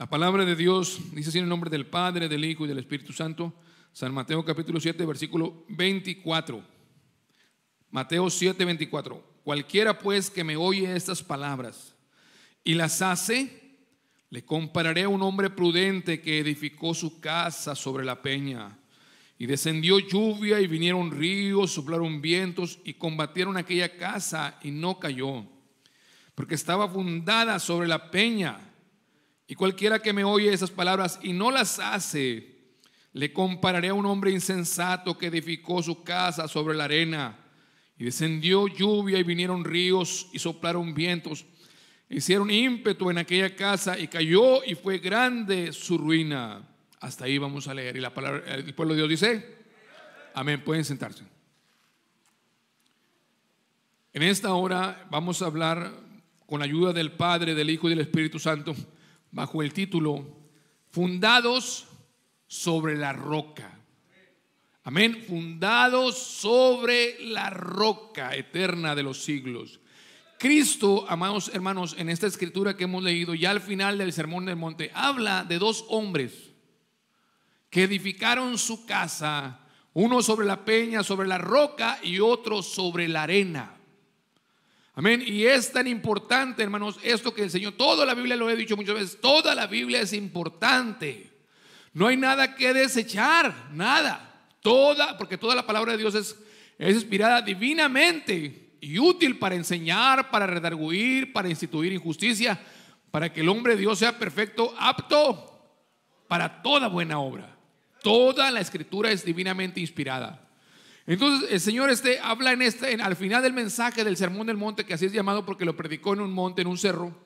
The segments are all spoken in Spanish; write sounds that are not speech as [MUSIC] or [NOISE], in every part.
La palabra de Dios dice así en el nombre del Padre, del Hijo y del Espíritu Santo. San Mateo capítulo 7, versículo 24. Mateo 7, 24. Cualquiera pues que me oye estas palabras y las hace, le compararé a un hombre prudente que edificó su casa sobre la peña. Y descendió lluvia y vinieron ríos, soplaron vientos y combatieron aquella casa y no cayó, porque estaba fundada sobre la peña. Y cualquiera que me oye esas palabras y no las hace, le compararé a un hombre insensato que edificó su casa sobre la arena. Y descendió lluvia y vinieron ríos y soplaron vientos. E hicieron ímpetu en aquella casa y cayó y fue grande su ruina. Hasta ahí vamos a leer. Y la palabra, el pueblo de Dios dice, amén, pueden sentarse. En esta hora vamos a hablar con la ayuda del Padre, del Hijo y del Espíritu Santo bajo el título Fundados sobre la roca. Amén, fundados sobre la roca eterna de los siglos. Cristo, amados hermanos, en esta escritura que hemos leído ya al final del Sermón del Monte, habla de dos hombres que edificaron su casa, uno sobre la peña, sobre la roca y otro sobre la arena. Amén. Y es tan importante, hermanos, esto que el Señor, toda la Biblia lo he dicho muchas veces, toda la Biblia es importante. No hay nada que desechar, nada. Toda, porque toda la palabra de Dios es, es inspirada divinamente y útil para enseñar, para redarguir, para instituir injusticia, para que el hombre de Dios sea perfecto, apto para toda buena obra. Toda la escritura es divinamente inspirada. Entonces el Señor este, habla en este, en, al final del mensaje del Sermón del Monte, que así es llamado porque lo predicó en un monte, en un cerro.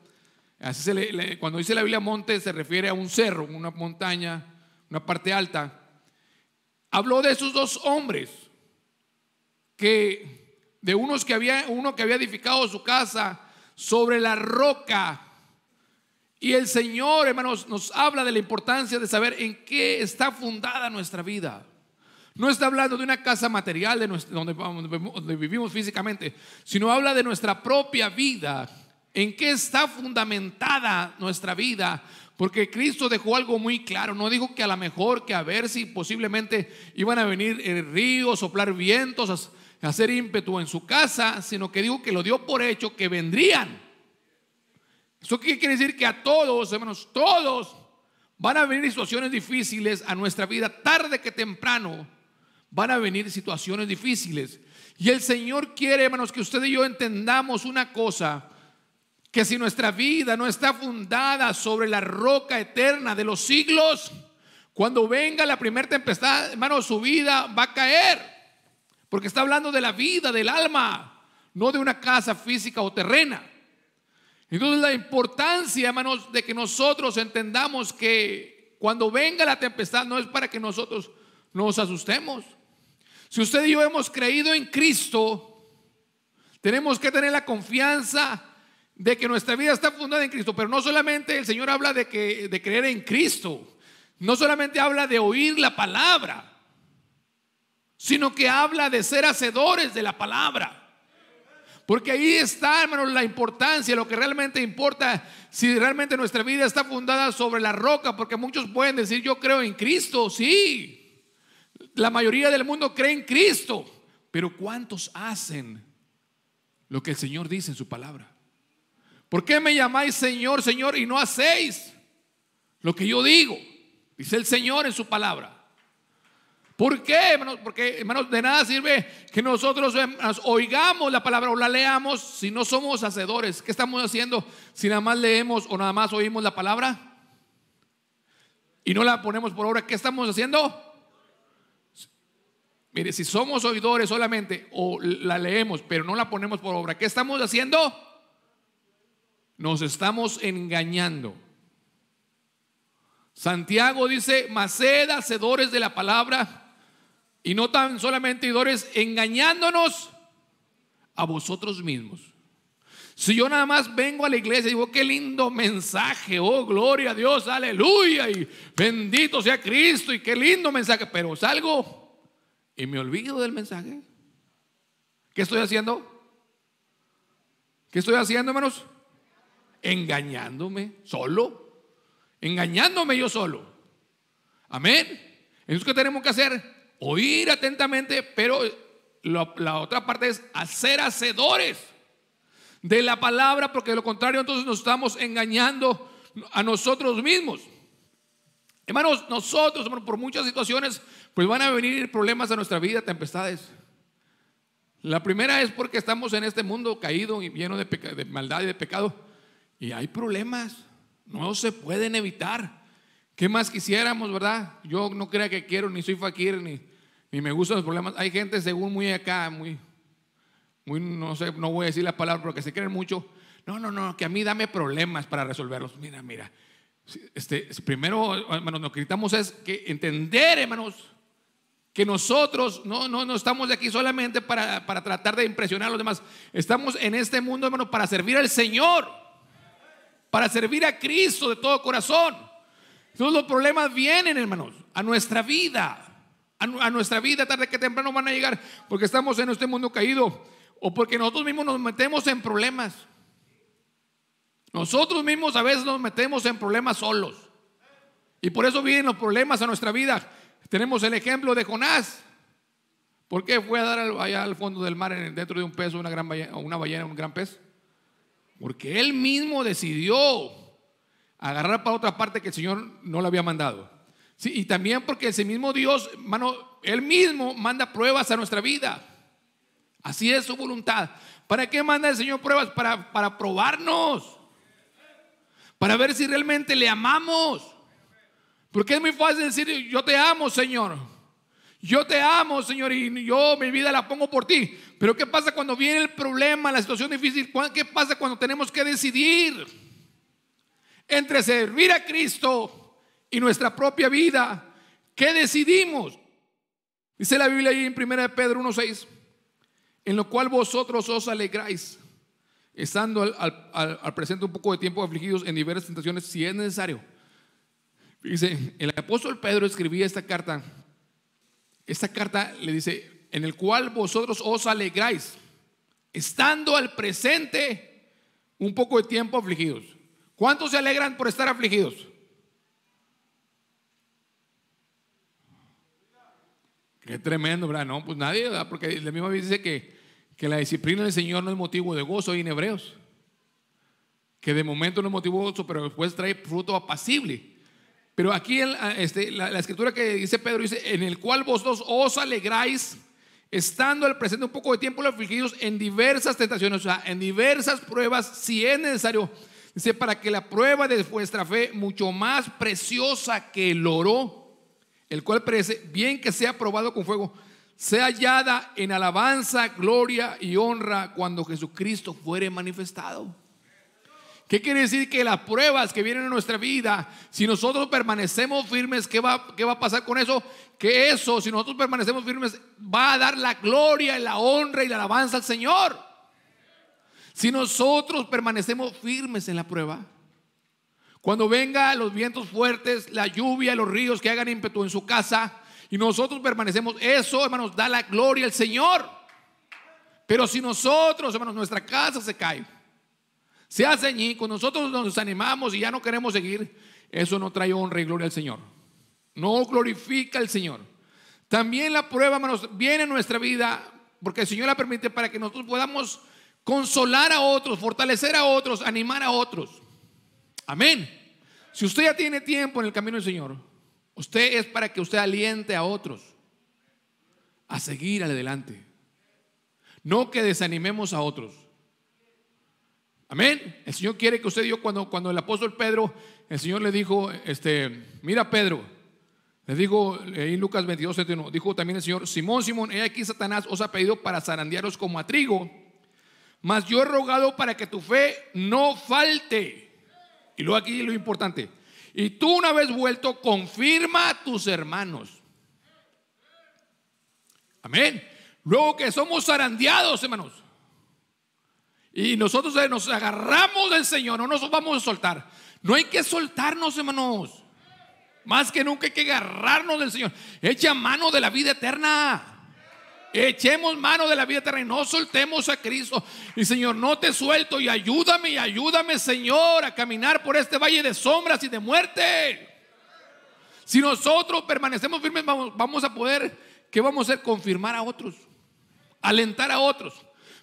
Así cuando dice la Biblia monte se refiere a un cerro, una montaña, una parte alta. Habló de esos dos hombres, que de unos que había, uno que había edificado su casa sobre la roca. Y el Señor, hermanos, nos habla de la importancia de saber en qué está fundada nuestra vida. No está hablando de una casa material de donde, vivimos físicamente, sino habla de nuestra propia vida. ¿En qué está fundamentada nuestra vida? Porque Cristo dejó algo muy claro. No dijo que a lo mejor, que a ver si posiblemente iban a venir eh, ríos, soplar vientos, hacer ímpetu en su casa, sino que dijo que lo dio por hecho que vendrían. ¿Eso quiere decir? Que a todos, hermanos, todos van a venir situaciones difíciles a nuestra vida tarde que temprano van a venir situaciones difíciles. Y el Señor quiere, hermanos, que usted y yo entendamos una cosa, que si nuestra vida no está fundada sobre la roca eterna de los siglos, cuando venga la primera tempestad, hermanos, su vida va a caer. Porque está hablando de la vida, del alma, no de una casa física o terrena. Entonces la importancia, hermanos, de que nosotros entendamos que cuando venga la tempestad no es para que nosotros nos asustemos, si usted y yo hemos creído en Cristo, tenemos que tener la confianza de que nuestra vida está fundada en Cristo. Pero no solamente el Señor habla de, que, de creer en Cristo, no solamente habla de oír la palabra, sino que habla de ser hacedores de la palabra. Porque ahí está, hermanos, la importancia, lo que realmente importa, si realmente nuestra vida está fundada sobre la roca, porque muchos pueden decir, yo creo en Cristo, sí. La mayoría del mundo cree en Cristo, pero ¿cuántos hacen lo que el Señor dice en su palabra? ¿Por qué me llamáis Señor, Señor y no hacéis lo que yo digo? Dice el Señor en su palabra. ¿Por qué, hermanos? Porque, hermanos, de nada sirve que nosotros oigamos la palabra o la leamos si no somos hacedores. ¿Qué estamos haciendo si nada más leemos o nada más oímos la palabra? Y no la ponemos por obra. ¿Qué estamos haciendo? Mire, si somos oidores solamente o la leemos, pero no la ponemos por obra, ¿qué estamos haciendo? Nos estamos engañando. Santiago dice, Maced hacedores de la palabra y no tan solamente oidores, engañándonos a vosotros mismos. Si yo nada más vengo a la iglesia y digo, qué lindo mensaje, oh, gloria a Dios, aleluya, y bendito sea Cristo, y qué lindo mensaje, pero salgo y me olvido del mensaje. ¿Qué estoy haciendo? ¿Qué estoy haciendo, hermanos? Engañándome solo. Engañándome yo solo. Amén. Entonces, ¿qué tenemos que hacer? Oír atentamente, pero la, otra parte es hacer hacedores de la palabra, porque de lo contrario entonces nos estamos engañando a nosotros mismos. Hermanos, nosotros, por muchas situaciones pues van a venir problemas a nuestra vida, tempestades. La primera es porque estamos en este mundo caído y lleno de, maldad y de pecado. Y hay problemas, no se pueden evitar. ¿Qué más quisiéramos, verdad? Yo no creo que quiero, ni soy fakir, ni, me gustan los problemas. Hay gente, según muy acá, muy, muy, no sé, no voy a decir la palabra porque se creen mucho. No, no, no, que a mí dame problemas para resolverlos. Mira, mira. Este, primero, hermanos, lo que necesitamos es que entender, hermanos, que nosotros no, no, no estamos aquí solamente para, tratar de impresionar a los demás. Estamos en este mundo, hermano, para servir al Señor, para servir a Cristo de todo corazón. Entonces los problemas vienen, hermanos, a nuestra vida. A, a nuestra vida tarde que temprano van a llegar porque estamos en este mundo caído o porque nosotros mismos nos metemos en problemas. Nosotros mismos a veces nos metemos en problemas solos. Y por eso vienen los problemas a nuestra vida. Tenemos el ejemplo de Jonás. ¿Por qué fue a dar al fondo del mar dentro de un peso, una gran ballena, una ballena, un gran pez? Porque él mismo decidió agarrar para otra parte que el Señor no le había mandado. Sí, y también porque ese mismo Dios, hermano, él mismo manda pruebas a nuestra vida. Así es su voluntad. ¿Para qué manda el Señor pruebas? Para, para probarnos. Para ver si realmente le amamos. Porque es muy fácil decir, yo te amo, Señor. Yo te amo, Señor, y yo mi vida la pongo por ti. Pero ¿qué pasa cuando viene el problema, la situación difícil? ¿Qué pasa cuando tenemos que decidir entre servir a Cristo y nuestra propia vida? ¿Qué decidimos? Dice la Biblia ahí en 1 Pedro 1.6, en lo cual vosotros os alegráis, estando al presente un poco de tiempo afligidos en diversas tentaciones, si es necesario Dice, el apóstol Pedro escribía esta carta. Esta carta le dice, en el cual vosotros os alegráis, estando al presente un poco de tiempo afligidos. ¿Cuántos se alegran por estar afligidos? Qué tremendo, ¿verdad? No, pues nadie, ¿verdad? Porque la misma vez dice que, que la disciplina del Señor no es motivo de gozo ahí en Hebreos. Que de momento no es motivo de gozo, pero después trae fruto apacible. Pero aquí en este, la, escritura que dice Pedro dice, en el cual vosotros os alegráis, estando al presente un poco de tiempo los afligidos en diversas tentaciones, o sea, en diversas pruebas, si es necesario. Dice, para que la prueba de vuestra fe, mucho más preciosa que el oro, el cual parece bien que sea probado con fuego, sea hallada en alabanza, gloria y honra cuando Jesucristo fuere manifestado. ¿Qué quiere decir que las pruebas que vienen en nuestra vida, si nosotros permanecemos firmes, ¿qué va, qué va a pasar con eso? Que eso, si nosotros permanecemos firmes, va a dar la gloria y la honra y la alabanza al Señor. Si nosotros permanecemos firmes en la prueba, cuando vengan los vientos fuertes, la lluvia, los ríos que hagan ímpetu en su casa, y nosotros permanecemos, eso, hermanos, da la gloria al Señor. Pero si nosotros, hermanos, nuestra casa se cae, se hace y cuando nosotros nos animamos y ya no queremos seguir, eso no trae honra y gloria al Señor. No glorifica al Señor. También la prueba viene en nuestra vida porque el Señor la permite para que nosotros podamos consolar a otros, fortalecer a otros, animar a otros. Amén. Si usted ya tiene tiempo en el camino del Señor, usted es para que usted aliente a otros a seguir adelante. No que desanimemos a otros. Amén. El Señor quiere que usted dio cuando, cuando el apóstol Pedro, el Señor le dijo, este, mira Pedro, le dijo eh, en Lucas 22, 71, este, dijo también el Señor, Simón, Simón, aquí Satanás os ha pedido para zarandearos como a trigo, mas yo he rogado para que tu fe no falte. Y luego aquí lo importante, y tú una vez vuelto, confirma a tus hermanos. Amén. Luego que somos zarandeados, hermanos. Y nosotros eh, nos agarramos del Señor, no nos vamos a soltar. No hay que soltarnos, hermanos. Más que nunca hay que agarrarnos del Señor. Echa mano de la vida eterna. Echemos mano de la vida eterna y no soltemos a Cristo. Y Señor, no te suelto y ayúdame ayúdame, Señor, a caminar por este valle de sombras y de muerte. Si nosotros permanecemos firmes, vamos, vamos a poder, ¿qué vamos a hacer? Confirmar a otros, alentar a otros.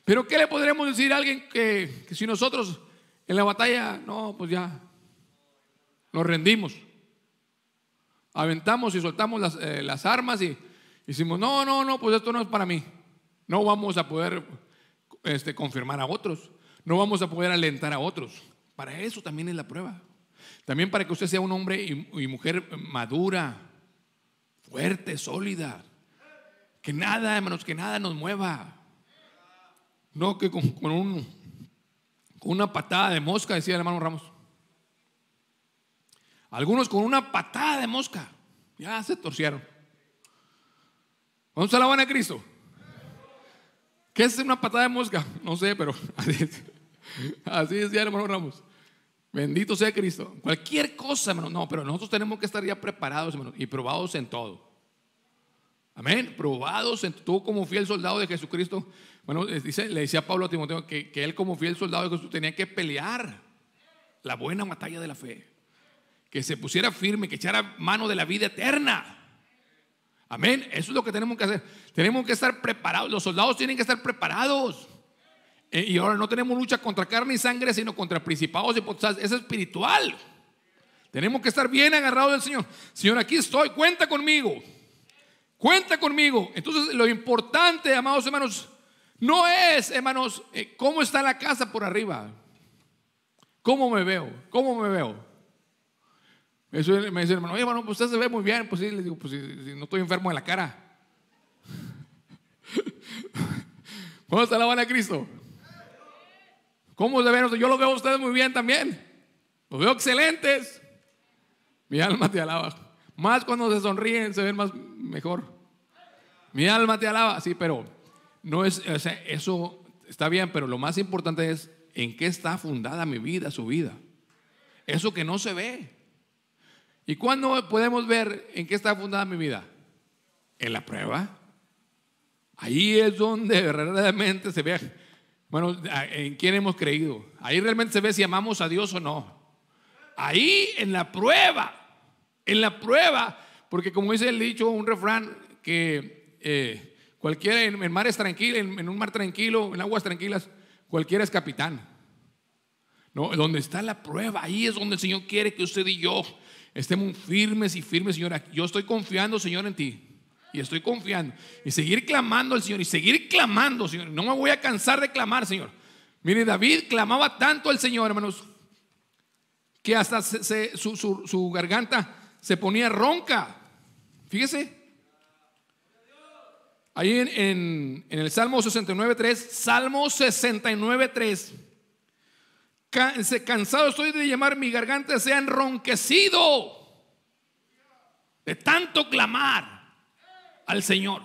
Pero ¿qué le podremos decir a alguien que, si nosotros en la batalla, no, pues ya, nos rendimos? Aventamos y soltamos eh, las, armas y decimos, no, no, no, pues esto no es para mí. No vamos a poder este, confirmar a otros, no vamos a poder alentar a otros. Para eso también es la prueba. También para que usted sea un hombre y, y mujer madura, fuerte, sólida. Que nada, hermanos, que nada nos mueva. No, que con, una patada de mosca, decía el hermano Ramos. Algunos con una patada de mosca, ya se torcieron. Vamos a la Cristo. ¿Qué es una patada de mosca? No sé, pero así, [LAUGHS] así decía el hermano Ramos. Bendito sea Cristo. Cualquier cosa, hermano. No, pero nosotros tenemos que estar ya preparados, hermano, y probados en todo. Amén. Probados en todo como fiel soldado de Jesucristo. Bueno, le decía Pablo a Timoteo que, él como fiel soldado de Jesús tenía que pelear la buena batalla de la fe. Que se pusiera firme, que echara mano de la vida eterna. Amén. Eso es lo que tenemos que hacer. Tenemos que estar preparados. Los soldados tienen que estar preparados. Eh, y ahora no tenemos lucha contra carne y sangre, sino contra principados y potestades. Es espiritual. Tenemos que estar bien agarrados del Señor. Señor, aquí estoy. Cuenta conmigo. Cuenta conmigo. Entonces, lo importante, amados hermanos, no es, hermanos, eh, cómo está la casa por arriba. ¿Cómo me veo? ¿Cómo me veo? me dice, hermano, hermano, pues usted se ve muy bien. Pues sí, le digo, pues si, no estoy enfermo en la cara. [LAUGHS] ¿Cómo se alaban a Cristo. ¿Cómo se ven? Yo lo veo a ustedes muy bien también. Los veo excelentes. Mi alma te alaba. Más cuando se sonríen, se ven más mejor. Mi alma te alaba. Sí, pero no es, eso está bien, pero lo más importante es en qué está fundada mi vida, su vida. Eso que no se ve. ¿Y cuándo podemos ver en qué está fundada mi vida? En la prueba. Ahí es donde verdaderamente se ve, bueno, en quién hemos creído. Ahí realmente se ve si amamos a Dios o no. Ahí en la prueba, en la prueba, porque como dice el dicho, un refrán que eh, Cualquiera en, mares tranquilos, en, un mar tranquilo, en aguas tranquilas, cualquiera es capitán. No, donde está la prueba, ahí es donde el Señor quiere que usted y yo estemos firmes y firmes, Señor. Yo estoy confiando, Señor, en ti. Y estoy confiando. Y seguir clamando al Señor. Y seguir clamando, Señor. No me voy a cansar de clamar, Señor. Mire, David clamaba tanto al Señor, hermanos, que hasta su garganta se ponía ronca. Fíjese. Ahí en, el Salmo 69.3, Salmo 69.3, cansado estoy de llamar, mi garganta se ha enronquecido de tanto clamar al Señor.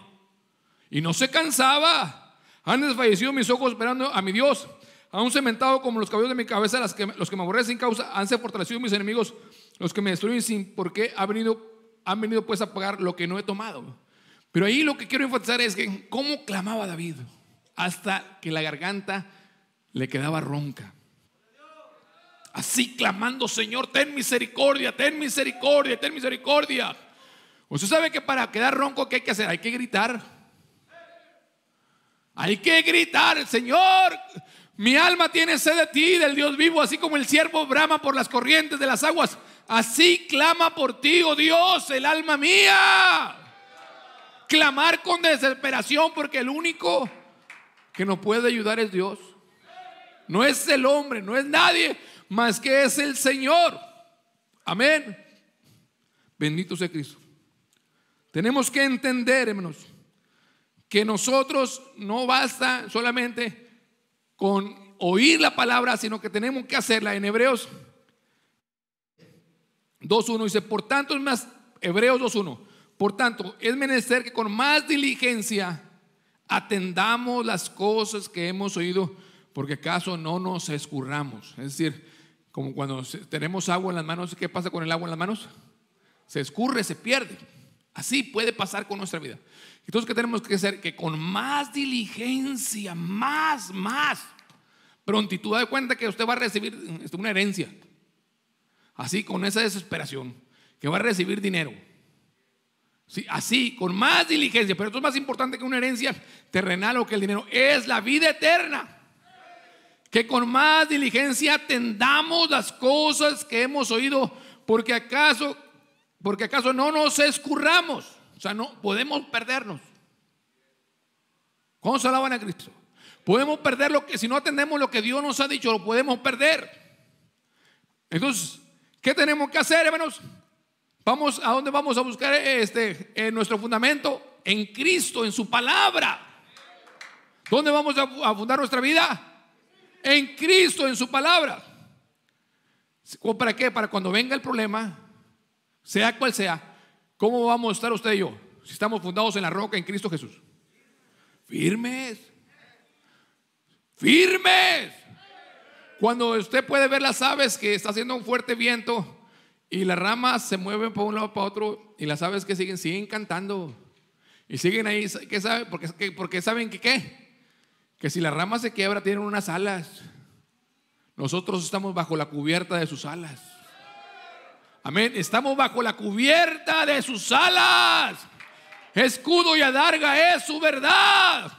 Y no se cansaba, han desfallecido mis ojos esperando a mi Dios. han cementado como los cabellos de mi cabeza, las que, los que me aborrecen sin causa, han se fortalecido mis enemigos, los que me destruyen sin por qué han venido, han venido pues a pagar lo que no he tomado. Pero ahí lo que quiero enfatizar es que cómo clamaba David hasta que la garganta le quedaba ronca. Así clamando, Señor, ten misericordia, ten misericordia, ten misericordia. Usted sabe que para quedar ronco, ¿qué hay que hacer? Hay que gritar. Hay que gritar, Señor, mi alma tiene sed de ti, del Dios vivo, así como el siervo brama por las corrientes de las aguas. Así clama por ti, oh Dios, el alma mía clamar con desesperación porque el único que nos puede ayudar es Dios. No es el hombre, no es nadie, más que es el Señor. Amén. Bendito sea Cristo. Tenemos que entender, hermanos, que nosotros no basta solamente con oír la palabra, sino que tenemos que hacerla. En Hebreos 2.1 dice, por tanto es más, Hebreos 2.1. Por tanto, es menester que con más diligencia atendamos las cosas que hemos oído, porque acaso no nos escurramos. Es decir, como cuando tenemos agua en las manos, ¿qué pasa con el agua en las manos? Se escurre, se pierde. Así puede pasar con nuestra vida. Entonces, ¿qué tenemos que hacer? Que con más diligencia, más, más prontitud, de cuenta que usted va a recibir este, una herencia. Así, con esa desesperación, que va a recibir dinero así, con más diligencia. Pero esto es más importante que una herencia terrenal o que el dinero. Es la vida eterna. Que con más diligencia atendamos las cosas que hemos oído. Porque acaso, porque acaso no nos escurramos. O sea, no podemos perdernos. ¿Cómo se alaban a Cristo? Podemos perder lo que, si no atendemos lo que Dios nos ha dicho, lo podemos perder. Entonces, ¿qué tenemos que hacer, hermanos? Vamos, ¿a dónde vamos a buscar este, eh, nuestro fundamento? En Cristo, en su palabra. ¿Dónde vamos a, fundar nuestra vida? En Cristo, en su palabra. ¿Para qué? Para cuando venga el problema, sea cual sea, ¿cómo vamos a estar usted y yo? Si estamos fundados en la roca, en Cristo Jesús. Firmes. Firmes. Cuando usted puede ver las aves que está haciendo un fuerte viento, y las ramas se mueven para un lado para otro y las aves que siguen, siguen cantando. Y siguen ahí, ¿qué saben? Porque, porque saben que qué? Que si la rama se quiebra tienen unas alas. Nosotros estamos bajo la cubierta de sus alas. Amén. Estamos bajo la cubierta de sus alas. Escudo y adarga es su verdad.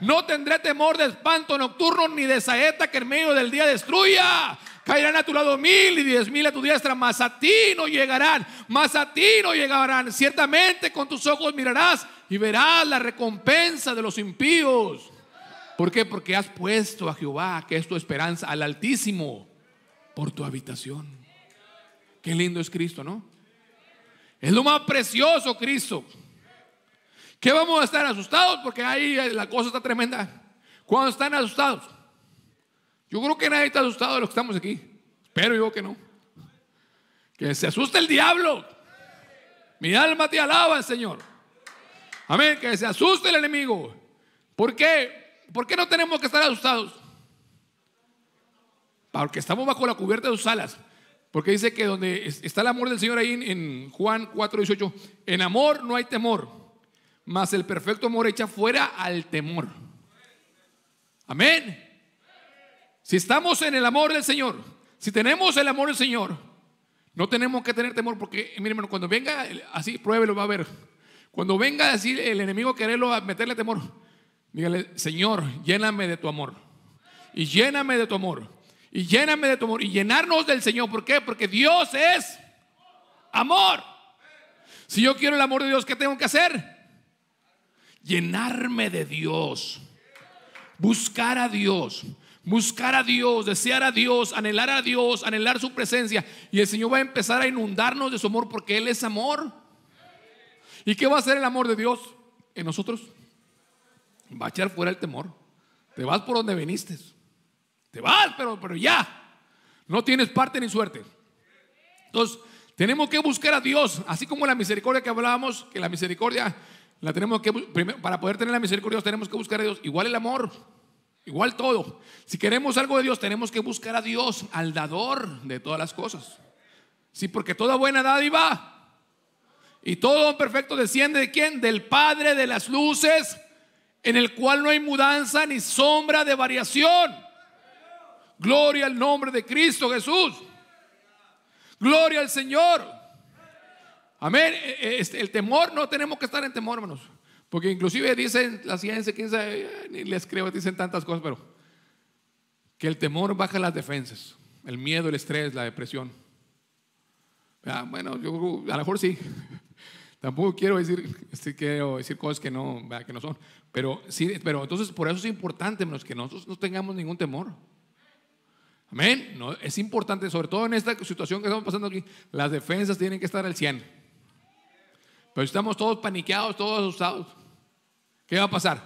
No tendré temor de espanto nocturno ni de saeta que en medio del día destruya. Caerán a tu lado mil y diez mil a tu diestra, mas a ti no llegarán, más a ti no llegarán. Ciertamente con tus ojos mirarás y verás la recompensa de los impíos. ¿Por qué? Porque has puesto a Jehová, que es tu esperanza, al Altísimo, por tu habitación. Qué lindo es Cristo, ¿no? Es lo más precioso Cristo. ¿Qué vamos a estar asustados? Porque ahí la cosa está tremenda. Cuando están asustados, yo creo que nadie está asustado de los que estamos aquí. pero yo que no. Que se asuste el diablo. Mi alma te alaba, Señor. Amén. Que se asuste el enemigo. ¿Por qué? ¿Por qué no tenemos que estar asustados? Porque estamos bajo la cubierta de sus alas. Porque dice que donde está el amor del Señor ahí en, Juan 4, 18. En amor no hay temor. Mas el perfecto amor echa fuera al temor. Amén. Si estamos en el amor del Señor, si tenemos el amor del Señor, no tenemos que tener temor porque, mire cuando venga, así pruébelo, va a ver. Cuando venga a decir el enemigo quererlo, a meterle temor, dígale, Señor, lléname de tu amor. Y lléname de tu amor. Y lléname de tu amor. Y llenarnos del Señor. ¿Por qué? Porque Dios es amor. Si yo quiero el amor de Dios, ¿qué tengo que hacer? Llenarme de Dios. Buscar a Dios buscar a Dios, desear a Dios, anhelar a Dios, anhelar su presencia. Y el Señor va a empezar a inundarnos de su amor porque Él es amor. ¿Y qué va a hacer el amor de Dios en nosotros? Va a echar fuera el temor. Te vas por donde viniste. Te vas, pero, pero ya. No tienes parte ni suerte. Entonces, tenemos que buscar a Dios, así como la misericordia que hablábamos, que la misericordia la tenemos que, para poder tener la misericordia tenemos que buscar a Dios. Igual el amor. Igual todo. Si queremos algo de Dios, tenemos que buscar a Dios, al dador de todas las cosas. Sí, porque toda buena dádiva y todo perfecto desciende de quién? Del Padre de las luces, en el cual no hay mudanza ni sombra de variación. Gloria al nombre de Cristo Jesús. Gloria al Señor. Amén. E, e, este, el temor, no tenemos que estar en temor, hermanos. Porque inclusive dicen la ciencia, ni les creo, dicen tantas cosas, pero que el temor baja las defensas, el miedo, el estrés, la depresión. Ah, bueno, a lo mejor sí. [LAUGHS] Tampoco quiero decir, este, quiero decir cosas que no, que no son. Pero, sí, pero entonces por eso es importante menos que nosotros no tengamos ningún temor. Amén. No, es importante, sobre todo en esta situación que estamos pasando aquí, las defensas tienen que estar al 100. Pero estamos todos paniqueados, todos asustados. ¿Qué va a pasar?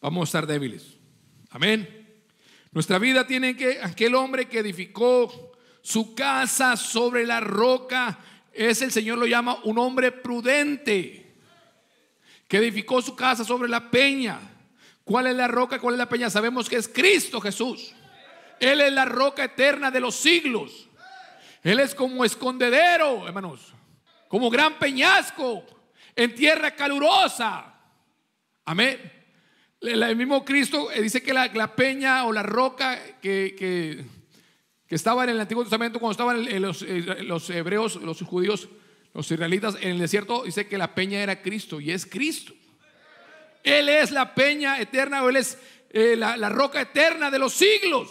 Vamos a estar débiles. Amén. Nuestra vida tiene que, aquel hombre que edificó su casa sobre la roca, es el Señor lo llama un hombre prudente, que edificó su casa sobre la peña. ¿Cuál es la roca? ¿Cuál es la peña? Sabemos que es Cristo Jesús. Él es la roca eterna de los siglos. Él es como escondedero, hermanos como gran peñasco en tierra calurosa. Amén. El mismo Cristo eh, dice que la, peña o la roca que, que, estaba en el Antiguo Testamento, cuando estaban eh, eh, los, hebreos, los judíos, los israelitas en el desierto, dice que la peña era Cristo y es Cristo. Él es la peña eterna o Él es la, roca eterna de los siglos.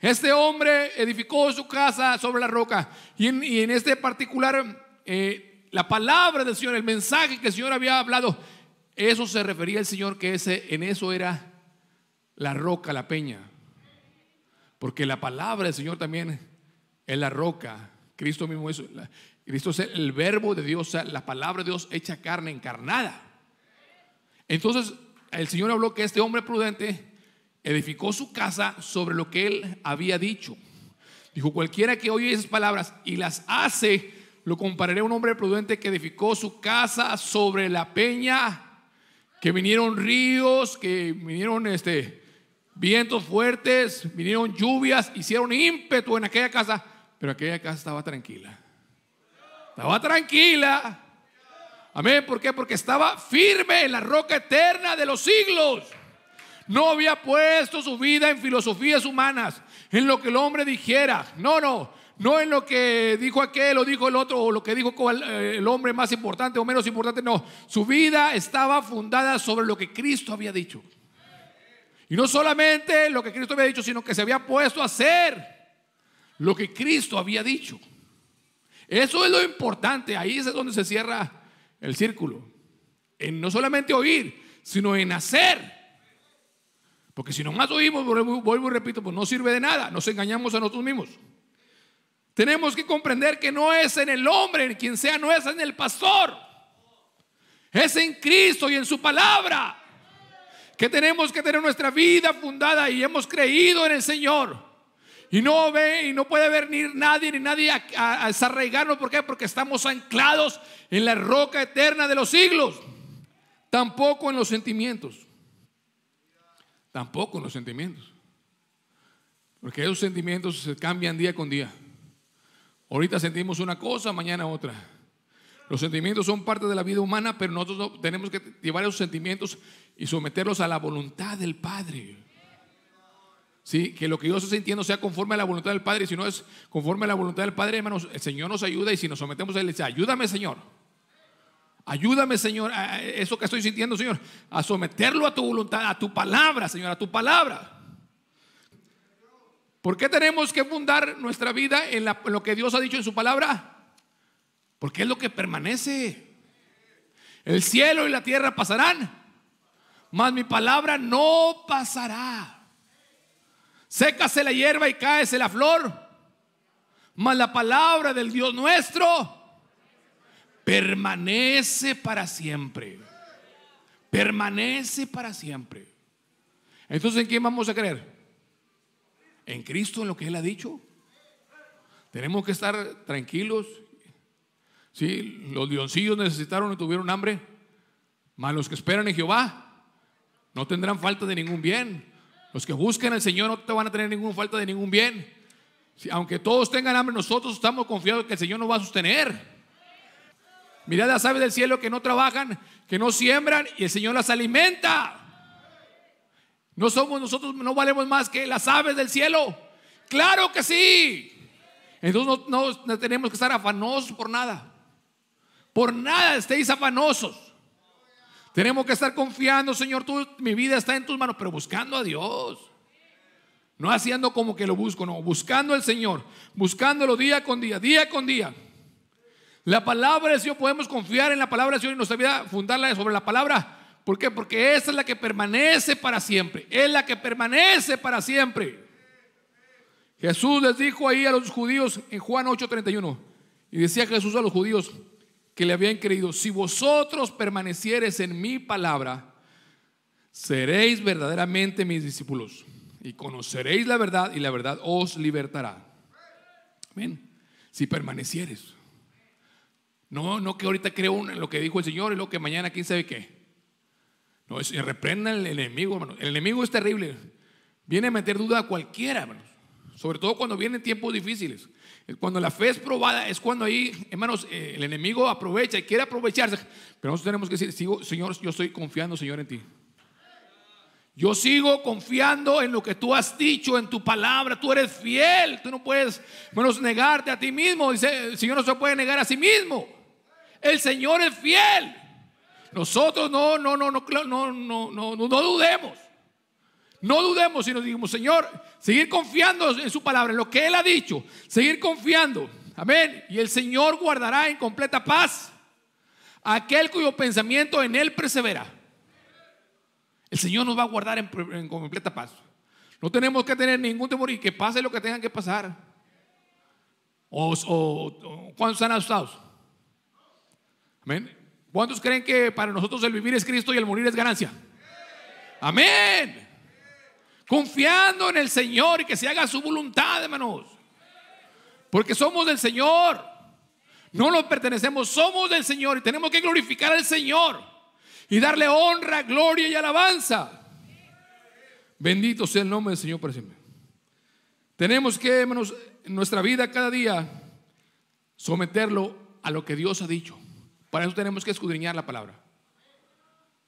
Este hombre edificó su casa sobre la roca y y en este particular eh, la palabra del Señor, el mensaje que el Señor había hablado, eso se refería al Señor que ese, en eso era la roca, la peña. Porque la palabra del Señor también es la roca. Cristo mismo es, Cristo es el verbo de Dios, la palabra de Dios hecha carne, encarnada. Entonces el Señor habló que este hombre prudente edificó su casa sobre lo que él había dicho. Dijo, cualquiera que oye esas palabras y las hace, lo compararé a un hombre prudente que edificó su casa sobre la peña, que vinieron ríos, que vinieron este, vientos fuertes, vinieron lluvias, hicieron ímpetu en aquella casa, pero aquella casa estaba tranquila. Estaba tranquila. Amén, ¿por qué? Porque estaba firme en la roca eterna de los siglos. No había puesto su vida en filosofías humanas, en lo que el hombre dijera. No, no, no en lo que dijo aquel o dijo el otro o lo que dijo eh, el hombre más importante o menos importante, no. Su vida estaba fundada sobre lo que Cristo había dicho. Y no solamente lo que Cristo había dicho, sino que se había puesto a hacer lo que Cristo había dicho. Eso es lo importante, ahí es donde se cierra el círculo. En no solamente oír, sino en hacer. Porque si no más oímos, vuelvo y repito, pues no sirve de nada, nos engañamos a nosotros mismos. Tenemos que comprender que no es en el hombre, en quien sea, no es en el pastor. Es en Cristo y en su palabra. Que tenemos que tener nuestra vida fundada y hemos creído en el Señor. Y no ve y no puede venir nadie ni nadie a, a desarraigarnos. ¿Por qué? Porque estamos anclados en la roca eterna de los siglos. Tampoco en los sentimientos. Tampoco en los sentimientos. Porque esos sentimientos se cambian día con día. Ahorita sentimos una cosa, mañana otra. Los sentimientos son parte de la vida humana, pero nosotros tenemos que llevar esos sentimientos y someterlos a la voluntad del Padre. ¿Sí? Que lo que yo estoy sintiendo sea conforme a la voluntad del Padre. si no es conforme a la voluntad del Padre, hermanos, el Señor nos ayuda y si nos sometemos a Él, dice, ayúdame Señor. Ayúdame Señor, a eso que estoy sintiendo Señor, a someterlo a tu voluntad, a tu palabra Señor, a tu palabra. ¿Por qué tenemos que fundar nuestra vida en, lo que Dios ha dicho en su palabra? Porque es lo que permanece. El cielo y la tierra pasarán, mas mi palabra no pasará. Sécase la hierba y cáese la flor, mas la palabra del Dios nuestro permanece para siempre. Permanece para siempre. Entonces, ¿en quién vamos a creer? en Cristo, en lo que Él ha dicho. Tenemos que estar tranquilos. si los leoncillos necesitaron y tuvieron hambre, mas los que esperan en Jehová no tendrán falta de ningún bien. Los que buscan al Señor no te van a tener ninguna falta de ningún bien. Si aunque todos tengan hambre, nosotros estamos confiados que el Señor nos va a sostener. Mirad las aves del cielo que no trabajan, que no siembran y el Señor las alimenta. No somos nosotros, no valemos más que las aves del cielo. Claro que sí. Entonces no, tenemos que estar afanosos por nada. Por nada estéis afanosos. Tenemos que estar confiando, Señor, mi vida está en tus manos, pero buscando a Dios. No haciendo como que lo busco, no, buscando al Señor, buscándolo día con día, día con día. La palabra del Señor, podemos confiar en la palabra del Señor y nuestra vida, fundarla sobre la palabra ¿Por qué? Porque esa es la que permanece para siempre. Es la que permanece para siempre. Jesús les dijo ahí a los judíos en Juan 8:31. Y decía Jesús a los judíos que le habían creído, si vosotros permaneciereis en mi palabra, seréis verdaderamente mis discípulos y conoceréis la verdad y la verdad os libertará. Amén. Si permanecieres. No, no que ahorita creo en lo que dijo el Señor y lo que mañana quién sabe qué. No, es, reprenda al enemigo, hermano. El enemigo es terrible. Viene a meter duda a cualquiera, hermano. Sobre todo cuando vienen tiempos difíciles. Cuando la fe es probada, es cuando ahí, hermanos, eh, el enemigo aprovecha y quiere aprovecharse. Pero nosotros tenemos que decir, Señor, yo estoy confiando, Señor, en ti. Yo sigo confiando en lo que tú has dicho, en tu palabra. Tú eres fiel. Tú no puedes, hermanos, negarte a ti mismo. Dice, el Señor no se puede negar a sí mismo. El Señor es fiel. Nosotros no, no, no, no, no, no, no, no, dudemos. No dudemos si nos digamos, Señor, seguir confiando en su palabra, en lo que Él ha dicho, seguir confiando. Amén. Y el Señor guardará en completa paz aquel cuyo pensamiento en Él persevera. El Señor nos va a guardar en, completa paz. No tenemos que tener ningún temor y que pase lo que tenga que pasar. O, o, ¿Cuántos están asustados? Amén. ¿Cuántos creen que para nosotros el vivir es Cristo y el morir es ganancia? Amén. Confiando en el Señor y que se haga su voluntad, hermanos. Porque somos del Señor. No nos pertenecemos, somos del Señor y tenemos que glorificar al Señor y darle honra, gloria y alabanza. Bendito sea el nombre del Señor para siempre. Tenemos que, hermanos, en nuestra vida cada día someterlo a lo que Dios ha dicho. Para eso tenemos que escudriñar la palabra.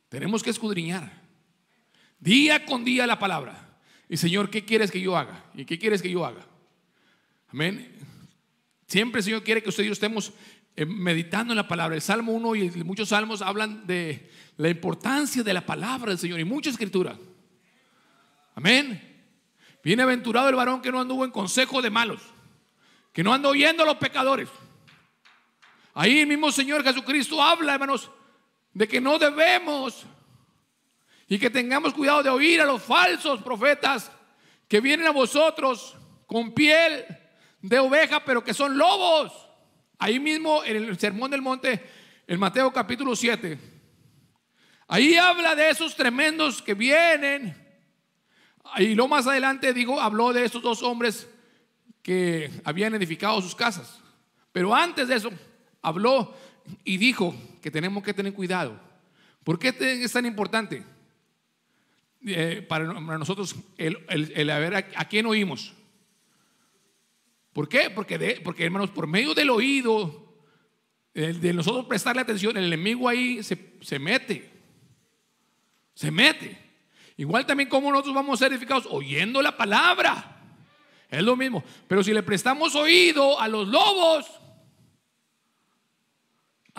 Tenemos que escudriñar día con día la palabra. Y Señor, ¿qué quieres que yo haga? ¿Y qué quieres que yo haga? Amén. Siempre el Señor quiere que usted y yo estemos eh, meditando en la palabra. El Salmo 1 y muchos salmos hablan de la importancia de la palabra del Señor y mucha escritura. Amén. Bienaventurado el varón que no anduvo en consejo de malos, que no andó oyendo a los pecadores, Ahí mismo Señor Jesucristo habla, hermanos, de que no debemos y que tengamos cuidado de oír a los falsos profetas que vienen a vosotros con piel de oveja, pero que son lobos. Ahí mismo en el Sermón del Monte, en Mateo capítulo 7, ahí habla de esos tremendos que vienen. Y lo más adelante, digo, habló de esos dos hombres que habían edificado sus casas. Pero antes de eso, habló y dijo que tenemos que tener cuidado. ¿Por qué es tan importante eh, para, nosotros el, el, a a, quién oímos? ¿Por qué? Porque, porque hermanos, por medio del oído, de nosotros prestarle atención, el enemigo ahí se, se mete. Se mete. Igual también como nosotros vamos a ser edificados oyendo la palabra. Es lo mismo. Pero si le prestamos oído a los lobos,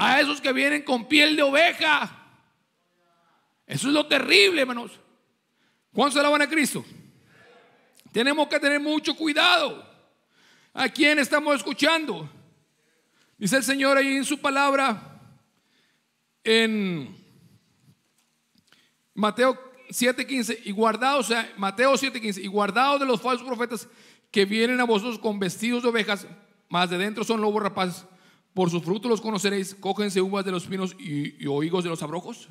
a esos que vienen con piel de oveja. Eso es lo terrible, hermanos. se alaban a Cristo? Tenemos que tener mucho cuidado. ¿A quién estamos escuchando? Dice el Señor ahí en su palabra, en Mateo 7:15, y guardados, o sea, Mateo 7:15, y guardados de los falsos profetas que vienen a vosotros con vestidos de ovejas, más de dentro son lobos rapaces. Por sus frutos los conoceréis. Cógense uvas de los pinos y, oigos de los abrojos.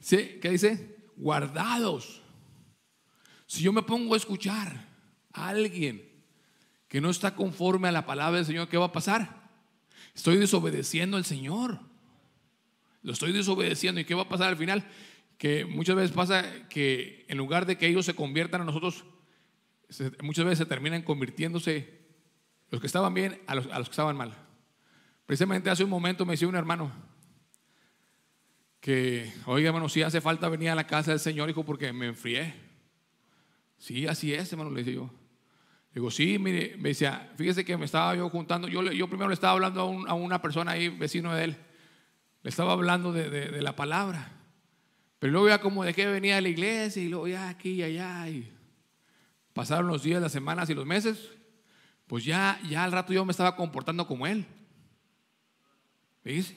¿Sí? ¿Qué dice? Guardados. Si yo me pongo a escuchar a alguien que no está conforme a la palabra del Señor, ¿qué va a pasar? Estoy desobedeciendo al Señor. Lo estoy desobedeciendo. ¿Y qué va a pasar al final? Que muchas veces pasa que en lugar de que ellos se conviertan a nosotros, muchas veces se terminan convirtiéndose los que estaban bien a los que estaban mal. Precisamente hace un momento me decía un hermano que, oiga, hermano, si hace falta venir a la casa del Señor, hijo, porque me enfrié. Sí, así es, hermano, le digo yo. Digo, sí, mire, me decía, fíjese que me estaba yo juntando, yo, yo primero le estaba hablando a, una persona ahí, vecino de él, le estaba hablando de, la palabra, pero luego ya como de que venía de la iglesia y luego ya aquí y allá, y pasaron los días, las semanas y los meses, pues ya, ya al rato yo me estaba comportando como él dice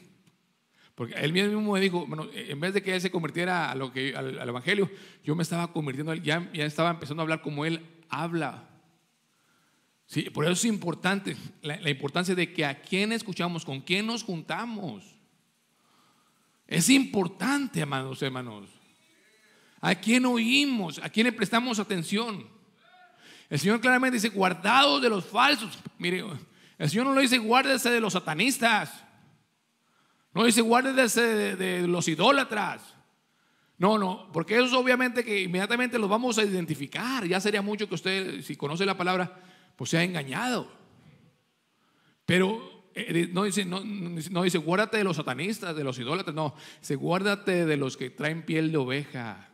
Porque él mismo me dijo, bueno, en vez de que él se convirtiera al, Evangelio, yo me estaba convirtiendo, ya, estaba empezando a hablar como él habla. Sí, por eso es importante, la, importancia de que a quién escuchamos, con quién nos juntamos. Es importante, amados hermanos. ¿A quién oímos? ¿A quién le prestamos atención? El Señor claramente dice, guardados de los falsos. Mire, el Señor no lo dice, guárdese de los satanistas. No dice, guárdese de, los idólatras. No, no, porque eso obviamente que inmediatamente los vamos a identificar. Ya sería mucho que usted, si conoce la palabra, pues se ha engañado. Pero eh, eh, no dice, no, dice, guárdate de los satanistas, de los idólatras, no, dice, guárdate de los que traen piel de oveja,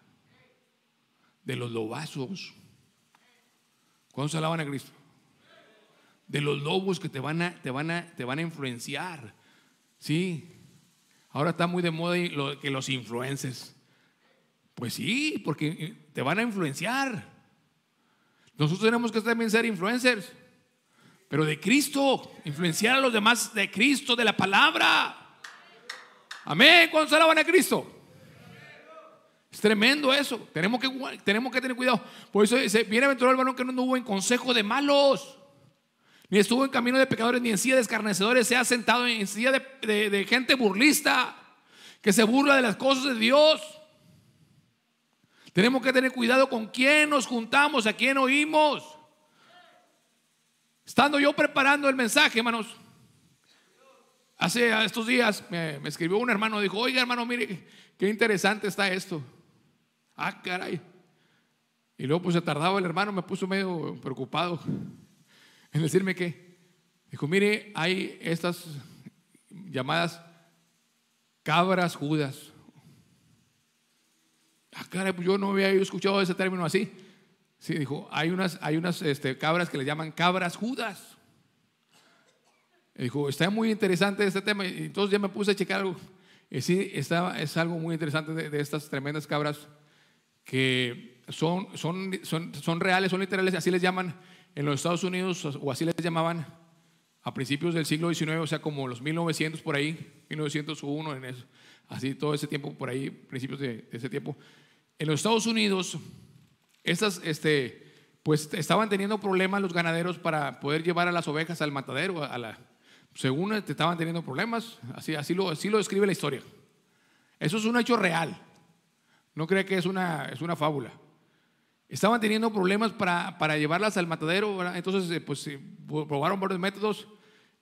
de los lobazos. ¿Cuándo se alaban a Cristo? De los lobos que te van a, te van a, te van a influenciar, ¿sí? Ahora está muy de moda que los influencers. Pues sí, porque eh, te van a influenciar. Nosotros tenemos que también ser influencers, pero de Cristo, influenciar a los demás de Cristo, de la palabra. Amén, cuando alaban a Cristo. Es tremendo eso, tenemos que, tenemos que tener cuidado. Por eso dice, bienaventurado el varón que no hubo en consejo de malos ni estuvo en camino de pecadores, ni en silla de escarnecedores, se ha sentado en silla de, gente burlista, que se burla de las cosas de Dios. Tenemos que tener cuidado con quién nos juntamos, a quién oímos. Estando yo preparando el mensaje, hermanos, hace estos días me, escribió un hermano, dijo, oiga hermano, mire, qué interesante está esto. Ah, caray. Y luego pues se tardaba el hermano, me puso medio preocupado en decirme que, dijo, mire, hay estas llamadas cabras judas. Ah, pues yo no había escuchado ese término así. Sí, dijo, hay unas, hay unas este, cabras que le llaman cabras judas. dijo, está muy interesante este tema. Y entonces ya me puse a checar algo. sí, está, es algo muy interesante de, de estas tremendas cabras que son, son, son, son, reales, son literales, así les llaman en los Estados Unidos, o así les llamaban, a principios del siglo XIX, o sea, como los 1900 por ahí, 1901, en eso, así todo ese tiempo por ahí, principios de, ese tiempo, en los Estados Unidos, estas, este, pues estaban teniendo problemas los ganaderos para poder llevar a las ovejas al matadero, a la, según estaban teniendo problemas, así, así, lo, así lo describe la historia. Eso es un hecho real, no cree que es una, es una fábula. Estaban teniendo problemas para, para llevarlas al matadero, entonces eh, pues eh, probaron varios métodos,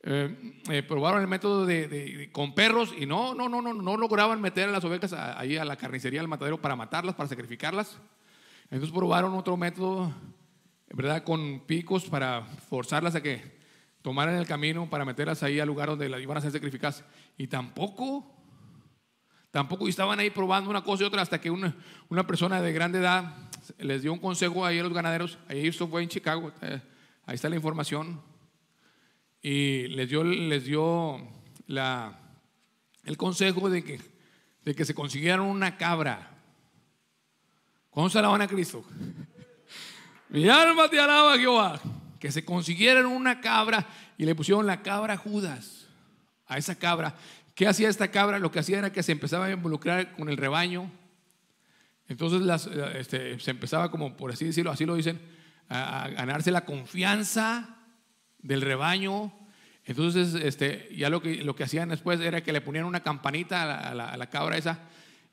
eh, probaron el método de, con perros y no, no, no, no, no lograban meter a las ovejas ahí a la carnicería Al matadero para matarlas, para sacrificarlas. Entonces probaron otro método, ¿verdad? Con picos para forzarlas a que tomaran el camino para meterlas ahí al lugar donde las iban a ser sacrificadas. Y tampoco Tampoco estaban ahí probando una cosa y otra hasta que una, una persona de grande edad les dio un consejo ahí a los ganaderos. Ahí esto fue en Chicago, eh, ahí está la información. Y les dio, les dio la, el consejo de que, de que se consiguieran una cabra. ¿cómo se van a Cristo? [LAUGHS] Mi alma te alaba, Jehová. Que se consiguieran una cabra y le pusieron la cabra Judas, a esa cabra. ¿Qué hacía esta cabra? Lo que hacía era que se empezaba a involucrar con el rebaño. Entonces eh, este, se empezaba, como por así decirlo, así lo dicen, a, ganarse la confianza del rebaño. Entonces, este, ya lo que, hacían después era que le ponían una campanita a la, a la, cabra esa,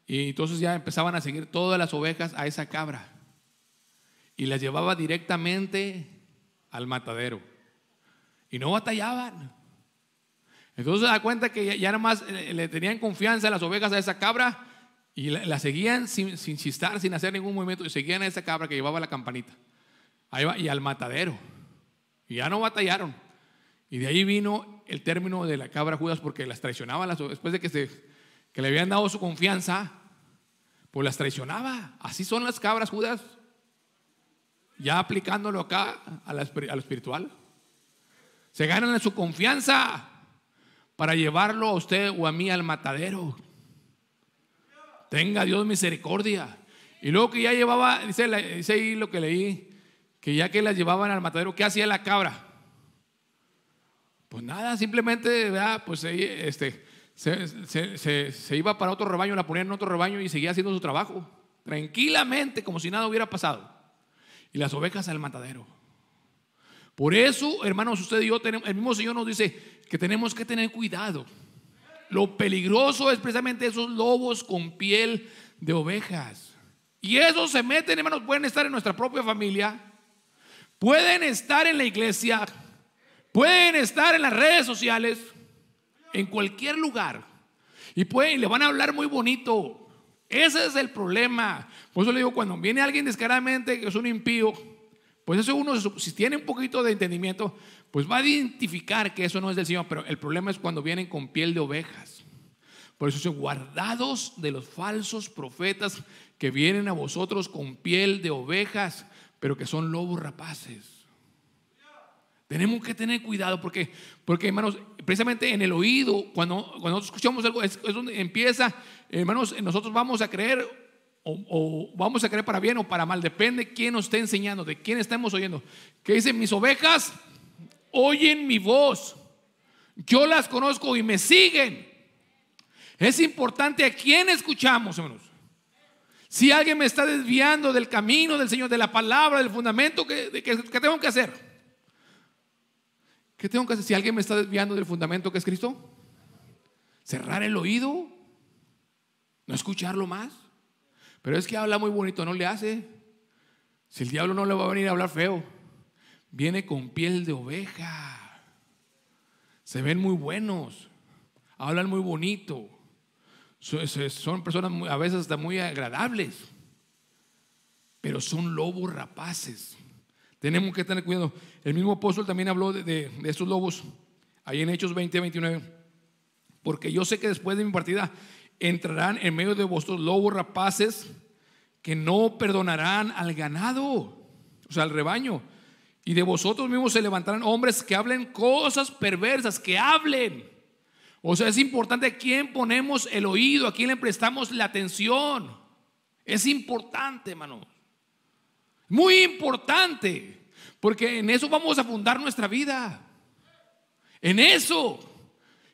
y entonces ya empezaban a seguir todas las ovejas a esa cabra. Y las llevaba directamente al matadero. Y no batallaban. Entonces se da cuenta que ya, nada más eh, le tenían confianza las ovejas a esa cabra y la, seguían sin, insistar chistar, sin hacer ningún movimiento, y seguían a esa cabra que llevaba la campanita. Ahí va, y al matadero. Y ya no batallaron. Y de ahí vino el término de la cabra Judas porque las traicionaba las, después de que, se, le habían dado su confianza, pues las traicionaba. Así son las cabras Judas. Ya aplicándolo acá a, a lo espiritual. Se ganan en su confianza para llevarlo a usted o a mí al matadero. Tenga Dios misericordia. Y luego que ya llevaba, dice, ahí lo que leí, que ya que las llevaban al matadero, ¿qué hacía la cabra? Pues nada, simplemente, Pues este, se, se, iba para otro rebaño, la ponían en otro rebaño y seguía haciendo su trabajo, tranquilamente, como si nada hubiera pasado. Y las ovejas al matadero. Por eso, hermanos, usted y yo tenemos, el mismo Señor nos dice que tenemos que tener cuidado. Lo peligroso es precisamente esos lobos con piel de ovejas. Y esos se meten, hermanos, pueden estar en nuestra propia familia, pueden estar en la iglesia, pueden estar en las redes sociales, en cualquier lugar. Y pueden, le van a hablar muy bonito. Ese es el problema. Por eso le digo, cuando viene alguien descaradamente que es un impío, pues eso uno, si tiene un poquito de entendimiento, pues va a identificar que eso no es del Señor. Pero el problema es cuando vienen con piel de ovejas. Por eso son guardados de los falsos profetas que vienen a vosotros con piel de ovejas, pero que son lobos rapaces. Tenemos que tener cuidado porque, porque hermanos, precisamente en el oído, cuando, cuando nosotros escuchamos algo, es, donde empieza, hermanos, nosotros vamos a creer o, vamos a creer para bien o para mal, depende quién nos esté enseñando, de quién estemos oyendo. Que dicen mis ovejas, oyen mi voz, yo las conozco y me siguen. Es importante a quién escuchamos, hermanos. Si alguien me está desviando del camino del Señor, de la palabra, del fundamento, qué tengo que hacer? ¿Qué tengo que hacer si alguien me está desviando del fundamento que es Cristo? Cerrar el oído, no escucharlo más. Pero es que habla muy bonito, no le hace. Si el diablo no le va a venir a hablar feo, viene con piel de oveja. Se ven muy buenos, hablan muy bonito. Son personas a veces hasta muy agradables, pero son lobos rapaces. Tenemos que tener cuidado. El mismo apóstol también habló de, esos estos lobos ahí en Hechos 20, 29. Porque yo sé que después de mi partida entrarán en medio de vosotros lobos rapaces que no perdonarán al ganado, o sea, al rebaño. Y de vosotros mismos se levantarán hombres que hablen cosas perversas, que hablen. O sea, es importante a quién ponemos el oído, a quién le prestamos la atención. Es importante, hermano. Muy importante. Porque en eso vamos a fundar nuestra vida. En eso.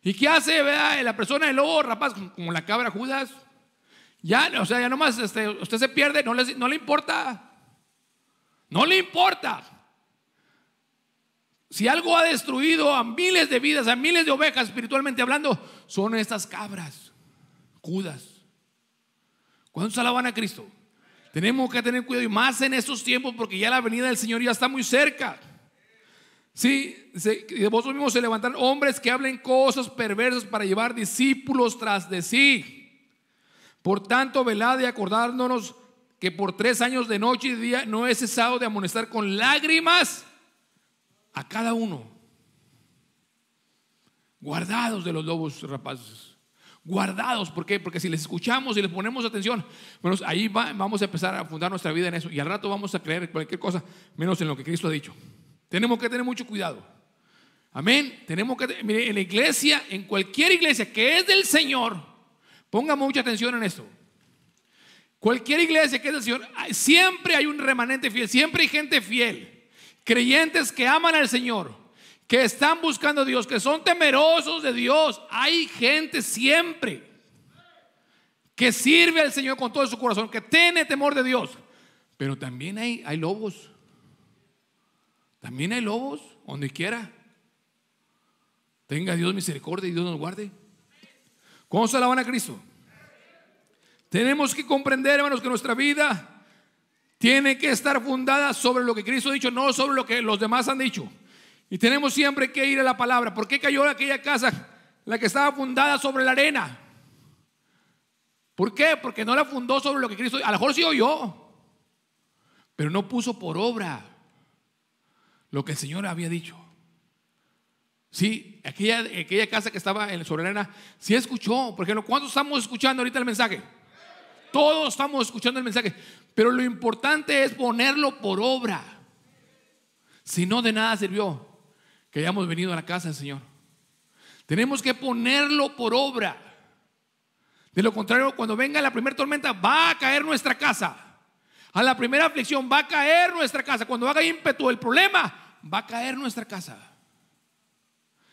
¿Y qué hace? La persona, del lobo rapaz, como la cabra Judas. Ya, o sea, ya nomás este, usted se pierde, no le, no le importa. No le importa. Si algo ha destruido a miles de vidas, a miles de ovejas espiritualmente hablando, son estas cabras, Judas. ¿Cuántos alaban a Cristo? Tenemos que tener cuidado y más en estos tiempos porque ya la venida del Señor ya está muy cerca. Sí, de vosotros mismos se levantan hombres que hablen cosas perversas para llevar discípulos tras de sí. Por tanto, velad y acordándonos que por tres años de noche y día no he cesado de amonestar con lágrimas a cada uno. Guardados de los lobos rapaces. Guardados, ¿por qué? Porque si les escuchamos y les ponemos atención, bueno, ahí vamos a empezar a fundar nuestra vida en eso. Y al rato vamos a creer cualquier cosa, menos en lo que Cristo ha dicho. Tenemos que tener mucho cuidado. Amén. Tenemos que, mire, en la iglesia, en cualquier iglesia que es del Señor, ponga mucha atención en esto. Cualquier iglesia que es del Señor, siempre hay un remanente fiel, siempre hay gente fiel, creyentes que aman al Señor, que están buscando a Dios, que son temerosos de Dios. Hay gente siempre que sirve al Señor con todo su corazón, que tiene temor de Dios. Pero también hay, hay lobos también hay lobos, donde quiera. Tenga Dios misericordia y Dios nos guarde. ¿Cómo se alaban a Cristo? Tenemos que comprender, hermanos, que nuestra vida tiene que estar fundada sobre lo que Cristo ha dicho, no sobre lo que los demás han dicho. Y tenemos siempre que ir a la palabra. ¿Por qué cayó aquella casa, la que estaba fundada sobre la arena? ¿Por qué? Porque no la fundó sobre lo que Cristo, a lo mejor sí oyó, pero no puso por obra lo que el Señor había dicho. Sí, aquella, aquella casa que estaba en sobre la sí escuchó. Por ejemplo, ¿cuántos estamos escuchando ahorita el mensaje? Todos estamos escuchando el mensaje. Pero lo importante es ponerlo por obra. Si no, de nada sirvió que hayamos venido a la casa del Señor. Tenemos que ponerlo por obra. De lo contrario, cuando venga la primera tormenta, va a caer nuestra casa. A la primera aflicción va a caer nuestra casa. Cuando haga ímpetu el problema, va a caer nuestra casa.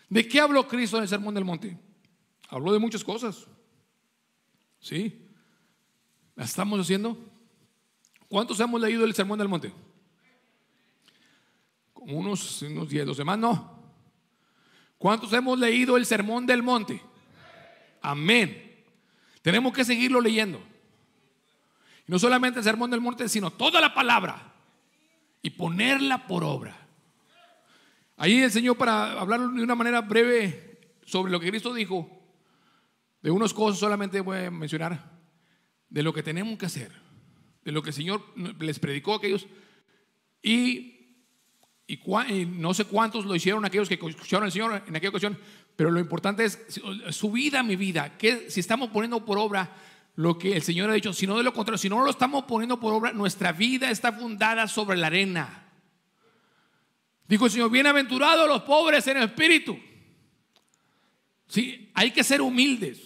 ¿De qué habló Cristo en el Sermón del Monte? Habló de muchas cosas. ¿Sí? ¿La estamos haciendo? ¿Cuántos hemos leído el Sermón del Monte? Como unos, unos 10, los demás no. ¿Cuántos hemos leído el Sermón del Monte? Amén. Tenemos que seguirlo leyendo. no solamente el Sermón del Monte, sino toda la palabra. Y ponerla por obra. Ahí el Señor, para hablar de una manera breve sobre lo que Cristo dijo, de unos cosas solamente voy a mencionar, de lo que tenemos que hacer, de lo que el Señor les predicó a aquellos y, no sé cuántos lo hicieron aquellos que escucharon al Señor en aquella ocasión, pero lo importante es su vida, mi vida, que si estamos poniendo por obra lo que el Señor ha dicho, si no de lo contrario, si no lo estamos poniendo por obra, nuestra vida está fundada sobre la arena. Dijo el Señor, bienaventurados los pobres en el espíritu. Sí, hay que ser humildes.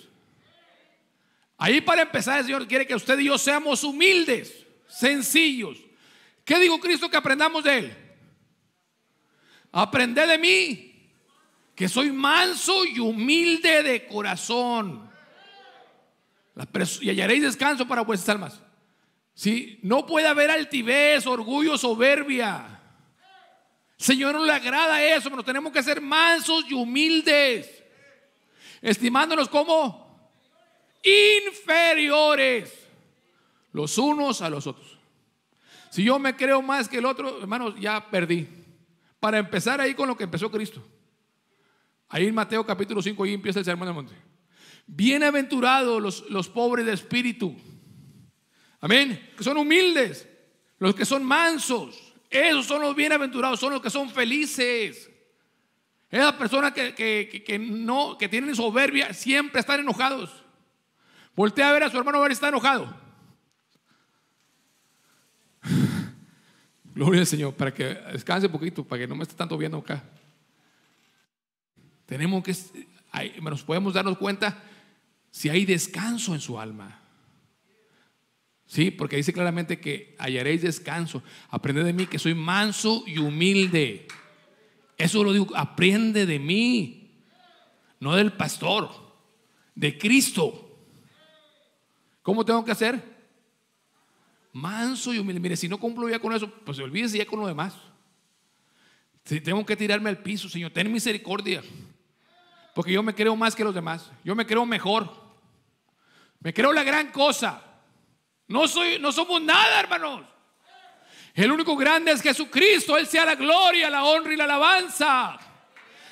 Ahí para empezar el Señor quiere que usted y yo seamos humildes, sencillos. ¿Qué dijo Cristo que aprendamos de Él? Aprende de mí, que soy manso y humilde de corazón. Y hallaréis descanso para vuestras almas. Si no puede haber altivez, orgullo, soberbia. Señor, no le agrada eso, pero tenemos que ser mansos y humildes, estimándonos como inferiores los unos a los otros. Si yo me creo más que el otro, hermanos, ya perdí. Para empezar ahí con lo que empezó Cristo. Ahí en Mateo capítulo 5, ahí empieza el sermón del monte. Bienaventurados los, los pobres de espíritu. Amén. Que son humildes. Los que son mansos esos son los bienaventurados, son los que son felices. Esas personas que, no, que tienen soberbia siempre están enojados. Voltea a ver a su hermano, a ver está enojado. [SIGHS] Gloria al Señor, para que descanse un poquito, para que no me esté tanto viendo acá. Tenemos que, nos podemos darnos cuenta si hay descanso en su alma. Sí, porque dice claramente que hallaréis descanso. aprende de mí que soy manso y humilde. Eso lo digo, aprende de mí, no del pastor, de Cristo. ¿Cómo tengo que hacer? Manso y humilde. Mire, si no cumplo ya con eso, pues olvídese ya con lo demás. Si tengo que tirarme al piso, Señor, ten misericordia. Porque yo me creo más que los demás. Yo me creo mejor. Me creo la gran cosa. No, soy, no somos nada, hermanos. El único grande es Jesucristo. Él sea la gloria, la honra y la alabanza.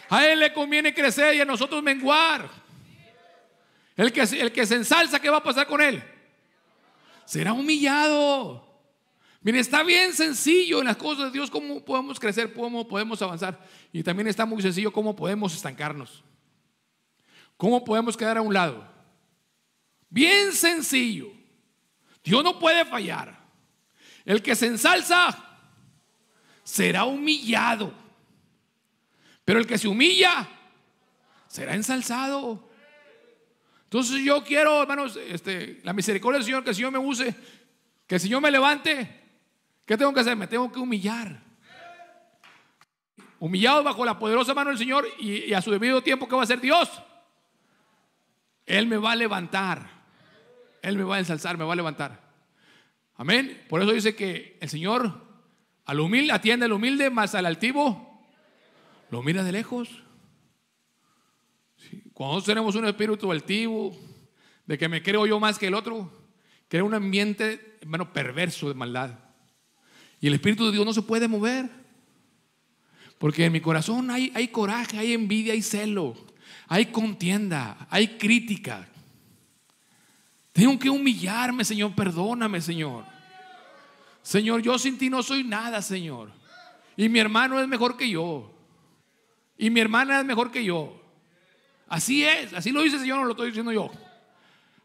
A Él le conviene crecer y a nosotros menguar. El que, el que se ensalza, ¿qué va a pasar con Él? Será humillado. Mire, está bien sencillo en las cosas de Dios cómo podemos crecer, cómo podemos avanzar. Y también está muy sencillo cómo podemos estancarnos. Cómo podemos quedar a un lado. Bien sencillo. Dios no puede fallar. El que se ensalza será humillado. Pero el que se humilla será ensalzado. Entonces yo quiero, hermanos, este, la misericordia del Señor, que el Señor me use, que el Señor me levante. ¿Qué tengo que hacer? Me tengo que humillar. Humillado bajo la poderosa mano del Señor y, a su debido tiempo, que va a ser Dios? Él me va a levantar. Él me va a ensalzar, me va a levantar. Amén. Por eso dice que el Señor al humilde atiende al humilde, más al altivo lo mira de lejos. Cuando tenemos un espíritu altivo, de que me creo yo más que el otro, crea un ambiente, hermano, perverso de maldad. Y el Espíritu de Dios no se puede mover. Porque en mi corazón hay, hay coraje, hay envidia, hay celo, hay contienda, hay crítica. Tengo que humillarme, Señor. Perdóname, Señor. Señor, yo sin ti no soy nada, Señor. Y mi hermano es mejor que yo. Y mi hermana es mejor que yo. Así es, así lo dice el Señor, no lo estoy diciendo yo.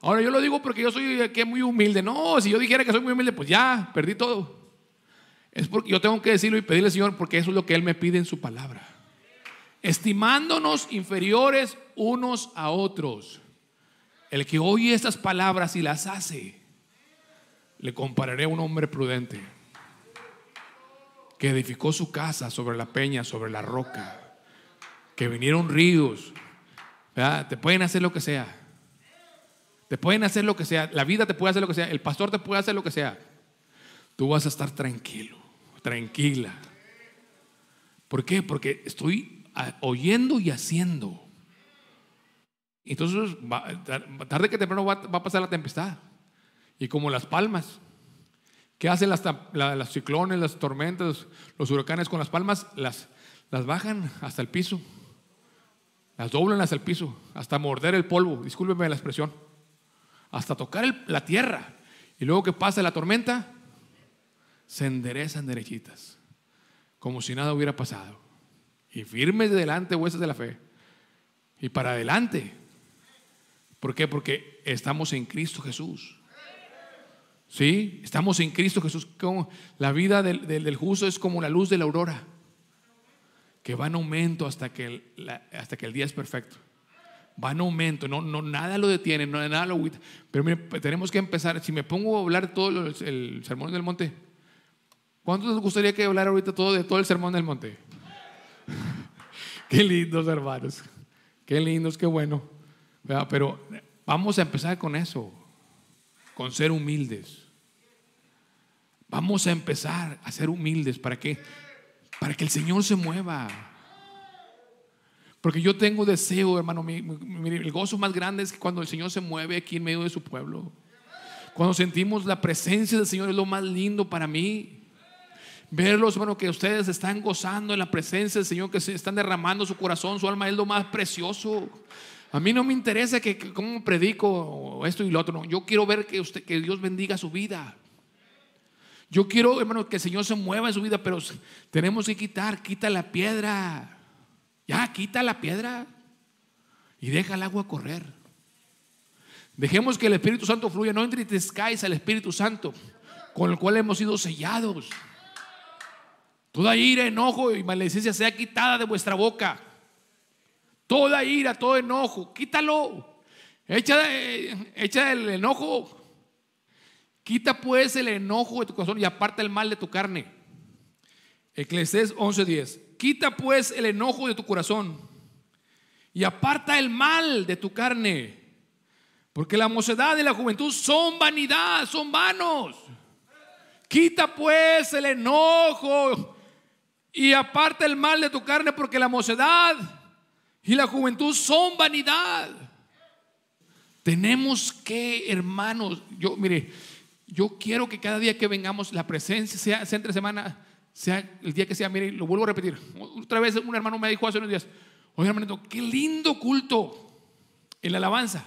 Ahora yo lo digo porque yo soy que muy humilde. No, si yo dijera que soy muy humilde, pues ya, perdí todo. Es porque yo tengo que decirlo y pedirle Señor porque eso es lo que Él me pide en su palabra. Estimándonos inferiores unos a otros. El que oye estas palabras y las hace, le compararé a un hombre prudente que edificó su casa sobre la peña, sobre la roca, que vinieron ríos. Te pueden hacer lo que sea. Te pueden hacer lo que sea. La vida te puede hacer lo que sea. El pastor te puede hacer lo que sea. Tú vas a estar tranquilo, tranquila. ¿Por qué? Porque estoy oyendo y haciendo. Entonces, tarde que temprano va, a pasar la tempestad. Y como las palmas. ¿Qué hacen las, ciclones, las tormentas, los, huracanes con las palmas? Las, bajan hasta el piso. Las doblan hasta el piso, hasta morder el polvo, discúlpeme la expresión. Hasta tocar la tierra. Y luego que pasa la tormenta, se enderezan derechitas, como si nada hubiera pasado. Y firmes de delante, huesos de la fe. Y para adelante, ¿Por qué? Porque estamos en Cristo Jesús. ¿Sí? Estamos en Cristo Jesús. la vida del, justo es como la luz de la aurora, que va en aumento hasta que el, hasta que el día es perfecto. Va en aumento, no, no, nada lo detiene, nada lo Pero tenemos que empezar. Si me pongo a hablar todo el, sermón del monte, ¿cuántos nos gustaría que hablar ahorita todo de todo el sermón del monte? [LAUGHS] qué lindos hermanos, qué lindos, qué bueno. Pero eh, vamos a empezar con eso, con ser humildes. Vamos a empezar a ser humildes para que para que el Señor se mueva. Porque yo tengo deseo, hermano, mi, el gozo más grande es cuando el Señor se mueve aquí en medio de su pueblo. Cuando sentimos la presencia del Señor es lo más lindo para mí. Verlos, hermano, que ustedes están gozando en la presencia del Señor, que se están derramando su corazón, su alma, es lo más precioso. A mí no me interesa que, como cómo predico esto y lo otro. No. Yo quiero ver que, usted, que Dios bendiga su vida. Yo quiero, hermano, que el Señor se mueva en su vida, pero tenemos que quitar, quita la piedra. Ya, quita la piedra y deja el agua correr. Dejemos que el Espíritu Santo fluya, no entristezcáis al Espíritu Santo, con el cual hemos sido sellados. Toda ira, enojo y maledicencia sea quitada de vuestra boca toda ira, todo enojo, quítalo. Eh, echa, el enojo. Quita pues el enojo de tu corazón y aparta el mal de tu carne. Eclesiastes 11:10. Quita pues el enojo de tu corazón y aparta el mal de tu carne. Porque la mocedad y la juventud son vanidad, son vanos. Quita pues el enojo y aparta el mal de tu carne porque la mocedad y la juventud son vanidad. Tenemos que, hermanos, yo mire, yo quiero que cada día que vengamos, la presencia sea, entre semana, sea el día que sea, mire, lo vuelvo a repetir. Otra vez un hermano me dijo hace unos días, oye hermanito, qué lindo culto en la alabanza.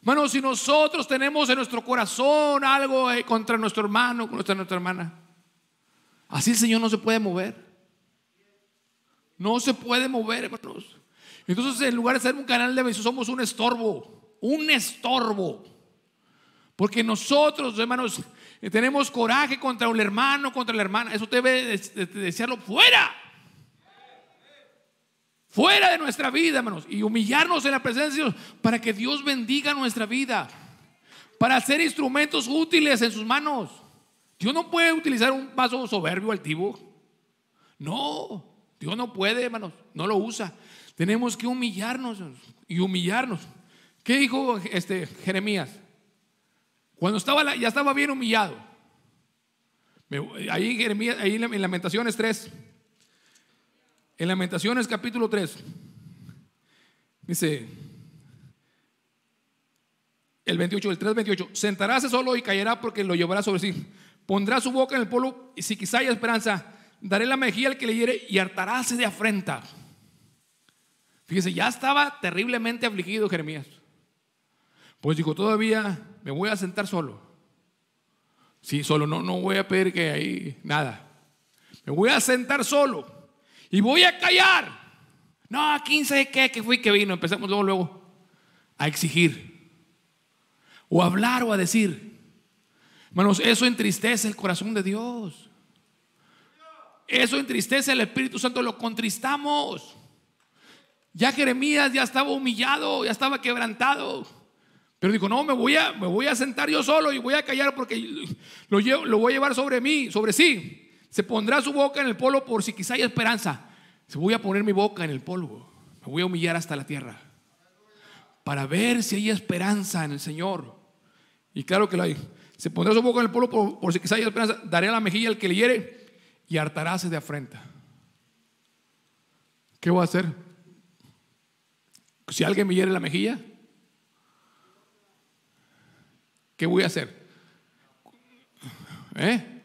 Hermano, si nosotros tenemos en nuestro corazón algo eh, contra nuestro hermano, contra nuestra hermana, así el Señor no se puede mover. No se puede mover, hermanos. Entonces, en lugar de ser un canal de bendición, somos un estorbo. Un estorbo. Porque nosotros, hermanos, eh, tenemos coraje contra el hermano, contra la hermana. Eso debe de desearlo fuera. Fuera de nuestra vida, hermanos. Y humillarnos en la presencia de Dios para que Dios bendiga nuestra vida. Para ser instrumentos útiles en sus manos. Dios no puede utilizar un vaso soberbio, altivo. No. Dios no puede, hermanos, no lo usa. Tenemos que humillarnos y humillarnos. ¿Qué dijo este Jeremías? Cuando estaba ya estaba bien humillado. Ahí Jeremías, ahí en Lamentaciones 3. En Lamentaciones capítulo 3. Dice el 28, el 3:28, sentaráse solo y caerá porque lo llevará sobre sí. Pondrá su boca en el polvo y si quizá hay esperanza, Daré la mejilla al que le hiere y hartaráse de afrenta. Fíjese, ya estaba terriblemente afligido Jeremías. Pues dijo, todavía me voy a sentar solo. Sí, solo, no, no voy a pedir que hay nada. Me voy a sentar solo y voy a callar. No, 15 de qué, que fui que vino. Empezamos luego, luego a exigir o a hablar o a decir. Bueno eso entristece el corazón de Dios. Eso entristece al Espíritu Santo, lo contristamos. Ya Jeremías ya estaba humillado, ya estaba quebrantado. Pero dijo, no, me voy a, me voy a sentar yo solo y voy a callar porque lo, lo voy a llevar sobre mí, sobre sí. Se pondrá su boca en el polvo por si quizá hay esperanza. Se voy a poner mi boca en el polvo. Me voy a humillar hasta la tierra. Para ver si hay esperanza en el Señor. Y claro que la hay. Se pondrá su boca en el polvo por, si quizá hay esperanza. Daré la mejilla al que le hiere y hartarás de afrenta. ¿Qué voy a hacer? Si alguien me hiere la mejilla, ¿qué voy a hacer? ¿Eh?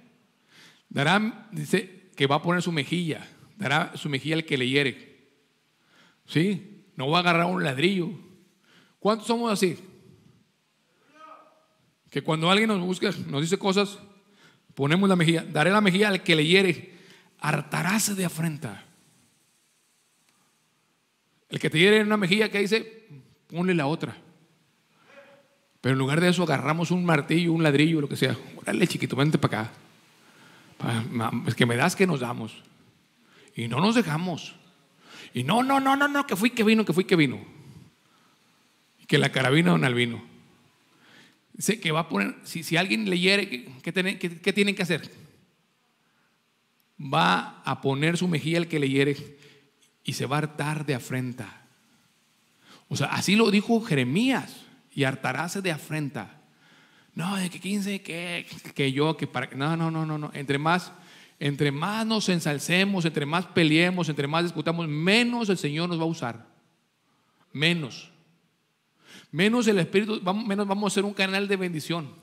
Dará, dice que va a poner su mejilla, dará su mejilla al que le hiere. ¿Sí? No va a agarrar un ladrillo. ¿Cuántos somos así? Que cuando alguien nos busca, nos dice cosas, Ponemos la mejilla, daré la mejilla al que le hiere, hartarás de afrenta. El que te hiere una mejilla que dice, ponle la otra. Pero en lugar de eso agarramos un martillo, un ladrillo, lo que sea. Dale chiquito, vente para acá. Es que me das que nos damos. Y no nos dejamos. Y no, no, no, no, no, que fui, que vino, que fui, que vino. que la carabina, don Albino que va a poner, si, si alguien le hiere, ¿qué, tienen, que hacer? Va a poner su mejilla el que le hiere y se va a hartar de afrenta. O sea, así lo dijo Jeremías, y hartarás de afrenta. No, de que 15, que, que yo, que para... No, no, no, no, no. Entre más, entre más nos ensalcemos, entre más peleemos, entre más discutamos, menos el Señor nos va a usar. Menos menos el Espíritu, menos vamos a ser un canal de bendición.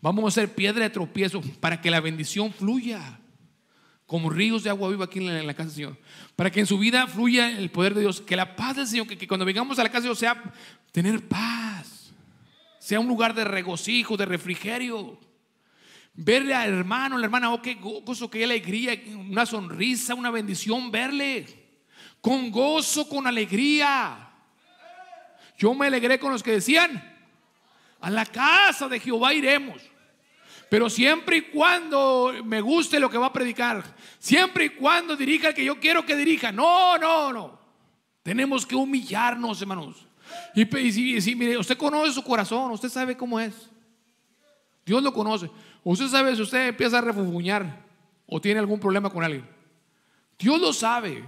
Vamos a ser piedra de tropiezo para que la bendición fluya como ríos de agua viva aquí en la, casa del Señor. Para que en su vida fluya el poder de Dios. Que la paz del Señor, que, cuando vengamos a la casa de Dios sea tener paz. Sea un lugar de regocijo, de refrigerio. Verle a hermano, la hermana, oh, qué gozo, qué alegría, una sonrisa, una bendición, verle. Con gozo, con alegría. Yo me alegré con los que decían, a la casa de Jehová iremos. Pero siempre y cuando me guste lo que va a predicar, siempre y cuando dirija que yo quiero que dirija. No, no, no. Tenemos que humillarnos, hermanos. Y, si mire, usted conoce su corazón, usted sabe cómo es. Dios lo conoce. Usted sabe si usted empieza a refufuñar o tiene algún problema con alguien. Dios lo sabe.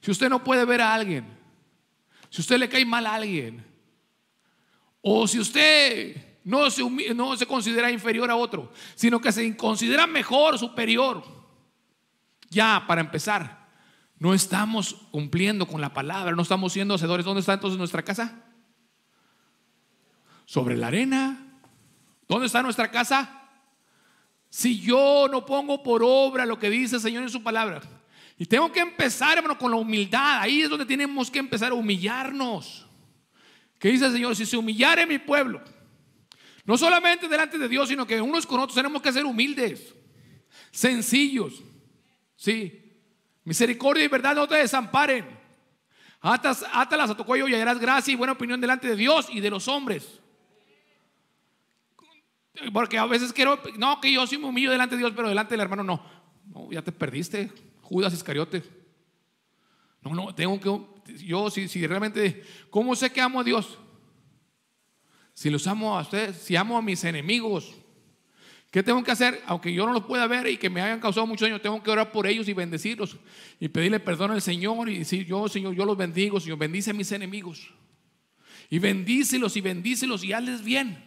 Si usted no puede ver a alguien si usted le cae mal a alguien, o si usted no se, no se considera inferior a otro, sino que se considera mejor, superior, ya para empezar, no estamos cumpliendo con la palabra, no estamos siendo hacedores. ¿Dónde está entonces nuestra casa? Sobre la arena. ¿Dónde está nuestra casa? Si yo no pongo por obra lo que dice el Señor en su palabra, y tengo que empezar, hermano, con la humildad. Ahí es donde tenemos que empezar a humillarnos. ¿Qué dice el Señor? Si se humillare mi pueblo, no solamente delante de Dios, sino que unos con otros tenemos que ser humildes, sencillos. Sí, misericordia y verdad no te desamparen. Atas, átalas a tu cuello y hallarás gracia y buena opinión delante de Dios y de los hombres. Porque a veces quiero, no, que yo sí me humillo delante de Dios, pero delante del hermano no. No, ya te perdiste. Judas Iscariote. No, no, tengo que, yo si, si realmente, ¿cómo sé que amo a Dios? Si los amo a ustedes, si amo a mis enemigos, ¿Qué tengo que hacer? Aunque yo no los pueda ver y que me hayan causado mucho daño, tengo que orar por ellos y bendecirlos y pedirle perdón al Señor y decir, yo, Señor, yo los bendigo, Señor, bendice a mis enemigos. Y bendícelos y bendícelos y hazles bien.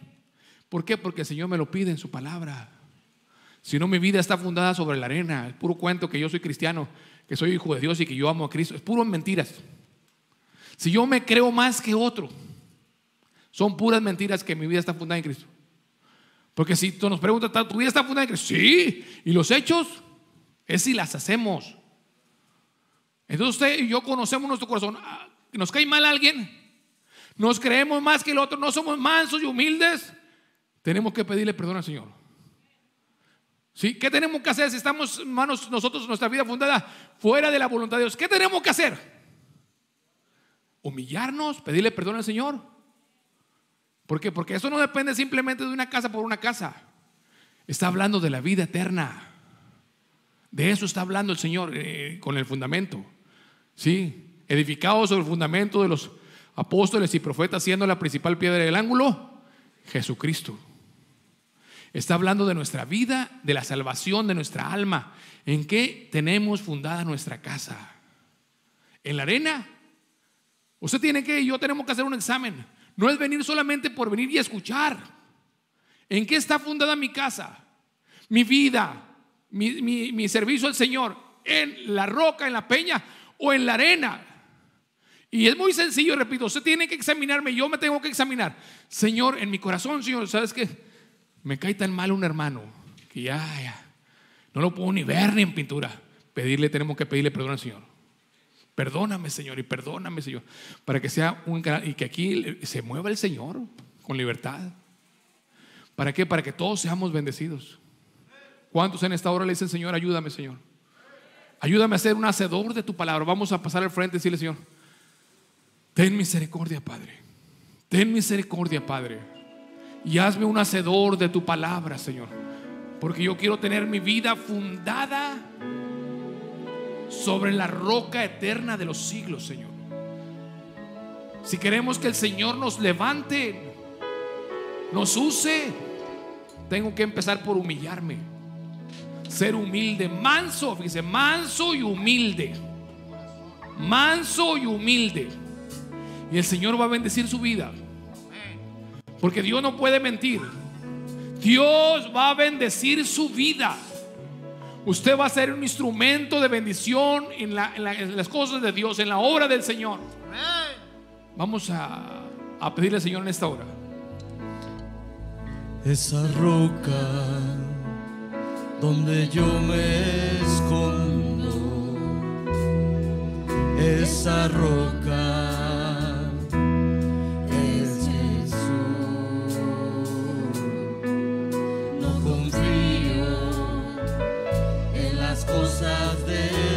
¿Por qué? Porque el Señor me lo pide en su palabra. Si no, mi vida está fundada sobre la arena. El puro cuento que yo soy cristiano, que soy hijo de Dios y que yo amo a Cristo. Es puro mentiras. Si yo me creo más que otro, son puras mentiras que mi vida está fundada en Cristo. Porque si tú nos preguntas, ¿tu vida está fundada en Cristo? Sí. ¿Y los hechos? Es si las hacemos. Entonces usted y yo conocemos nuestro corazón. Ah, ¿Nos cae mal alguien? ¿Nos creemos más que el otro? ¿No somos mansos y humildes? Tenemos que pedirle perdón al Señor. ¿Sí? ¿Qué tenemos que hacer si estamos, hermanos, nosotros, nuestra vida fundada fuera de la voluntad de Dios? ¿Qué tenemos que hacer? Humillarnos, pedirle perdón al Señor. ¿Por qué? Porque eso no depende simplemente de una casa por una casa. Está hablando de la vida eterna. De eso está hablando el Señor eh, con el fundamento. ¿Sí? Edificado sobre el fundamento de los apóstoles y profetas, siendo la principal piedra del ángulo, Jesucristo. Está hablando de nuestra vida, de la salvación de nuestra alma. ¿En qué tenemos fundada nuestra casa? ¿En la arena? Usted tiene que yo tenemos que hacer un examen. No es venir solamente por venir y escuchar. ¿En qué está fundada mi casa? Mi vida, mi, mi servicio al Señor. ¿En la roca, en la peña o en la arena? Y es muy sencillo, repito, usted tiene que examinarme, yo me tengo que examinar. Señor, en mi corazón, Señor, ¿sabes que me cae tan mal un hermano que ya, ya, no lo puedo ni ver ni en pintura. Pedirle, tenemos que pedirle perdón al Señor. Perdóname, Señor, y perdóname, Señor, para que sea un canal y que aquí se mueva el Señor con libertad. ¿Para qué? Para que todos seamos bendecidos. ¿Cuántos en esta hora le dicen, Señor, ayúdame, Señor? Ayúdame a ser un hacedor de tu palabra. Vamos a pasar al frente y decirle, Señor, ten misericordia, Padre. Ten misericordia, Padre. Y hazme un hacedor de tu palabra, Señor. Porque yo quiero tener mi vida fundada sobre la roca eterna de los siglos, Señor. Si queremos que el Señor nos levante, nos use, tengo que empezar por humillarme. Ser humilde, manso, fíjese, manso y humilde. Manso y humilde. Y el Señor va a bendecir su vida. Porque Dios no puede mentir. Dios va a bendecir su vida. Usted va a ser un instrumento de bendición en, las cosas de Dios, en la obra del Señor. Vamos a, a pedirle al Señor en esta hora. Esa roca donde yo me escondo, esa roca cosas de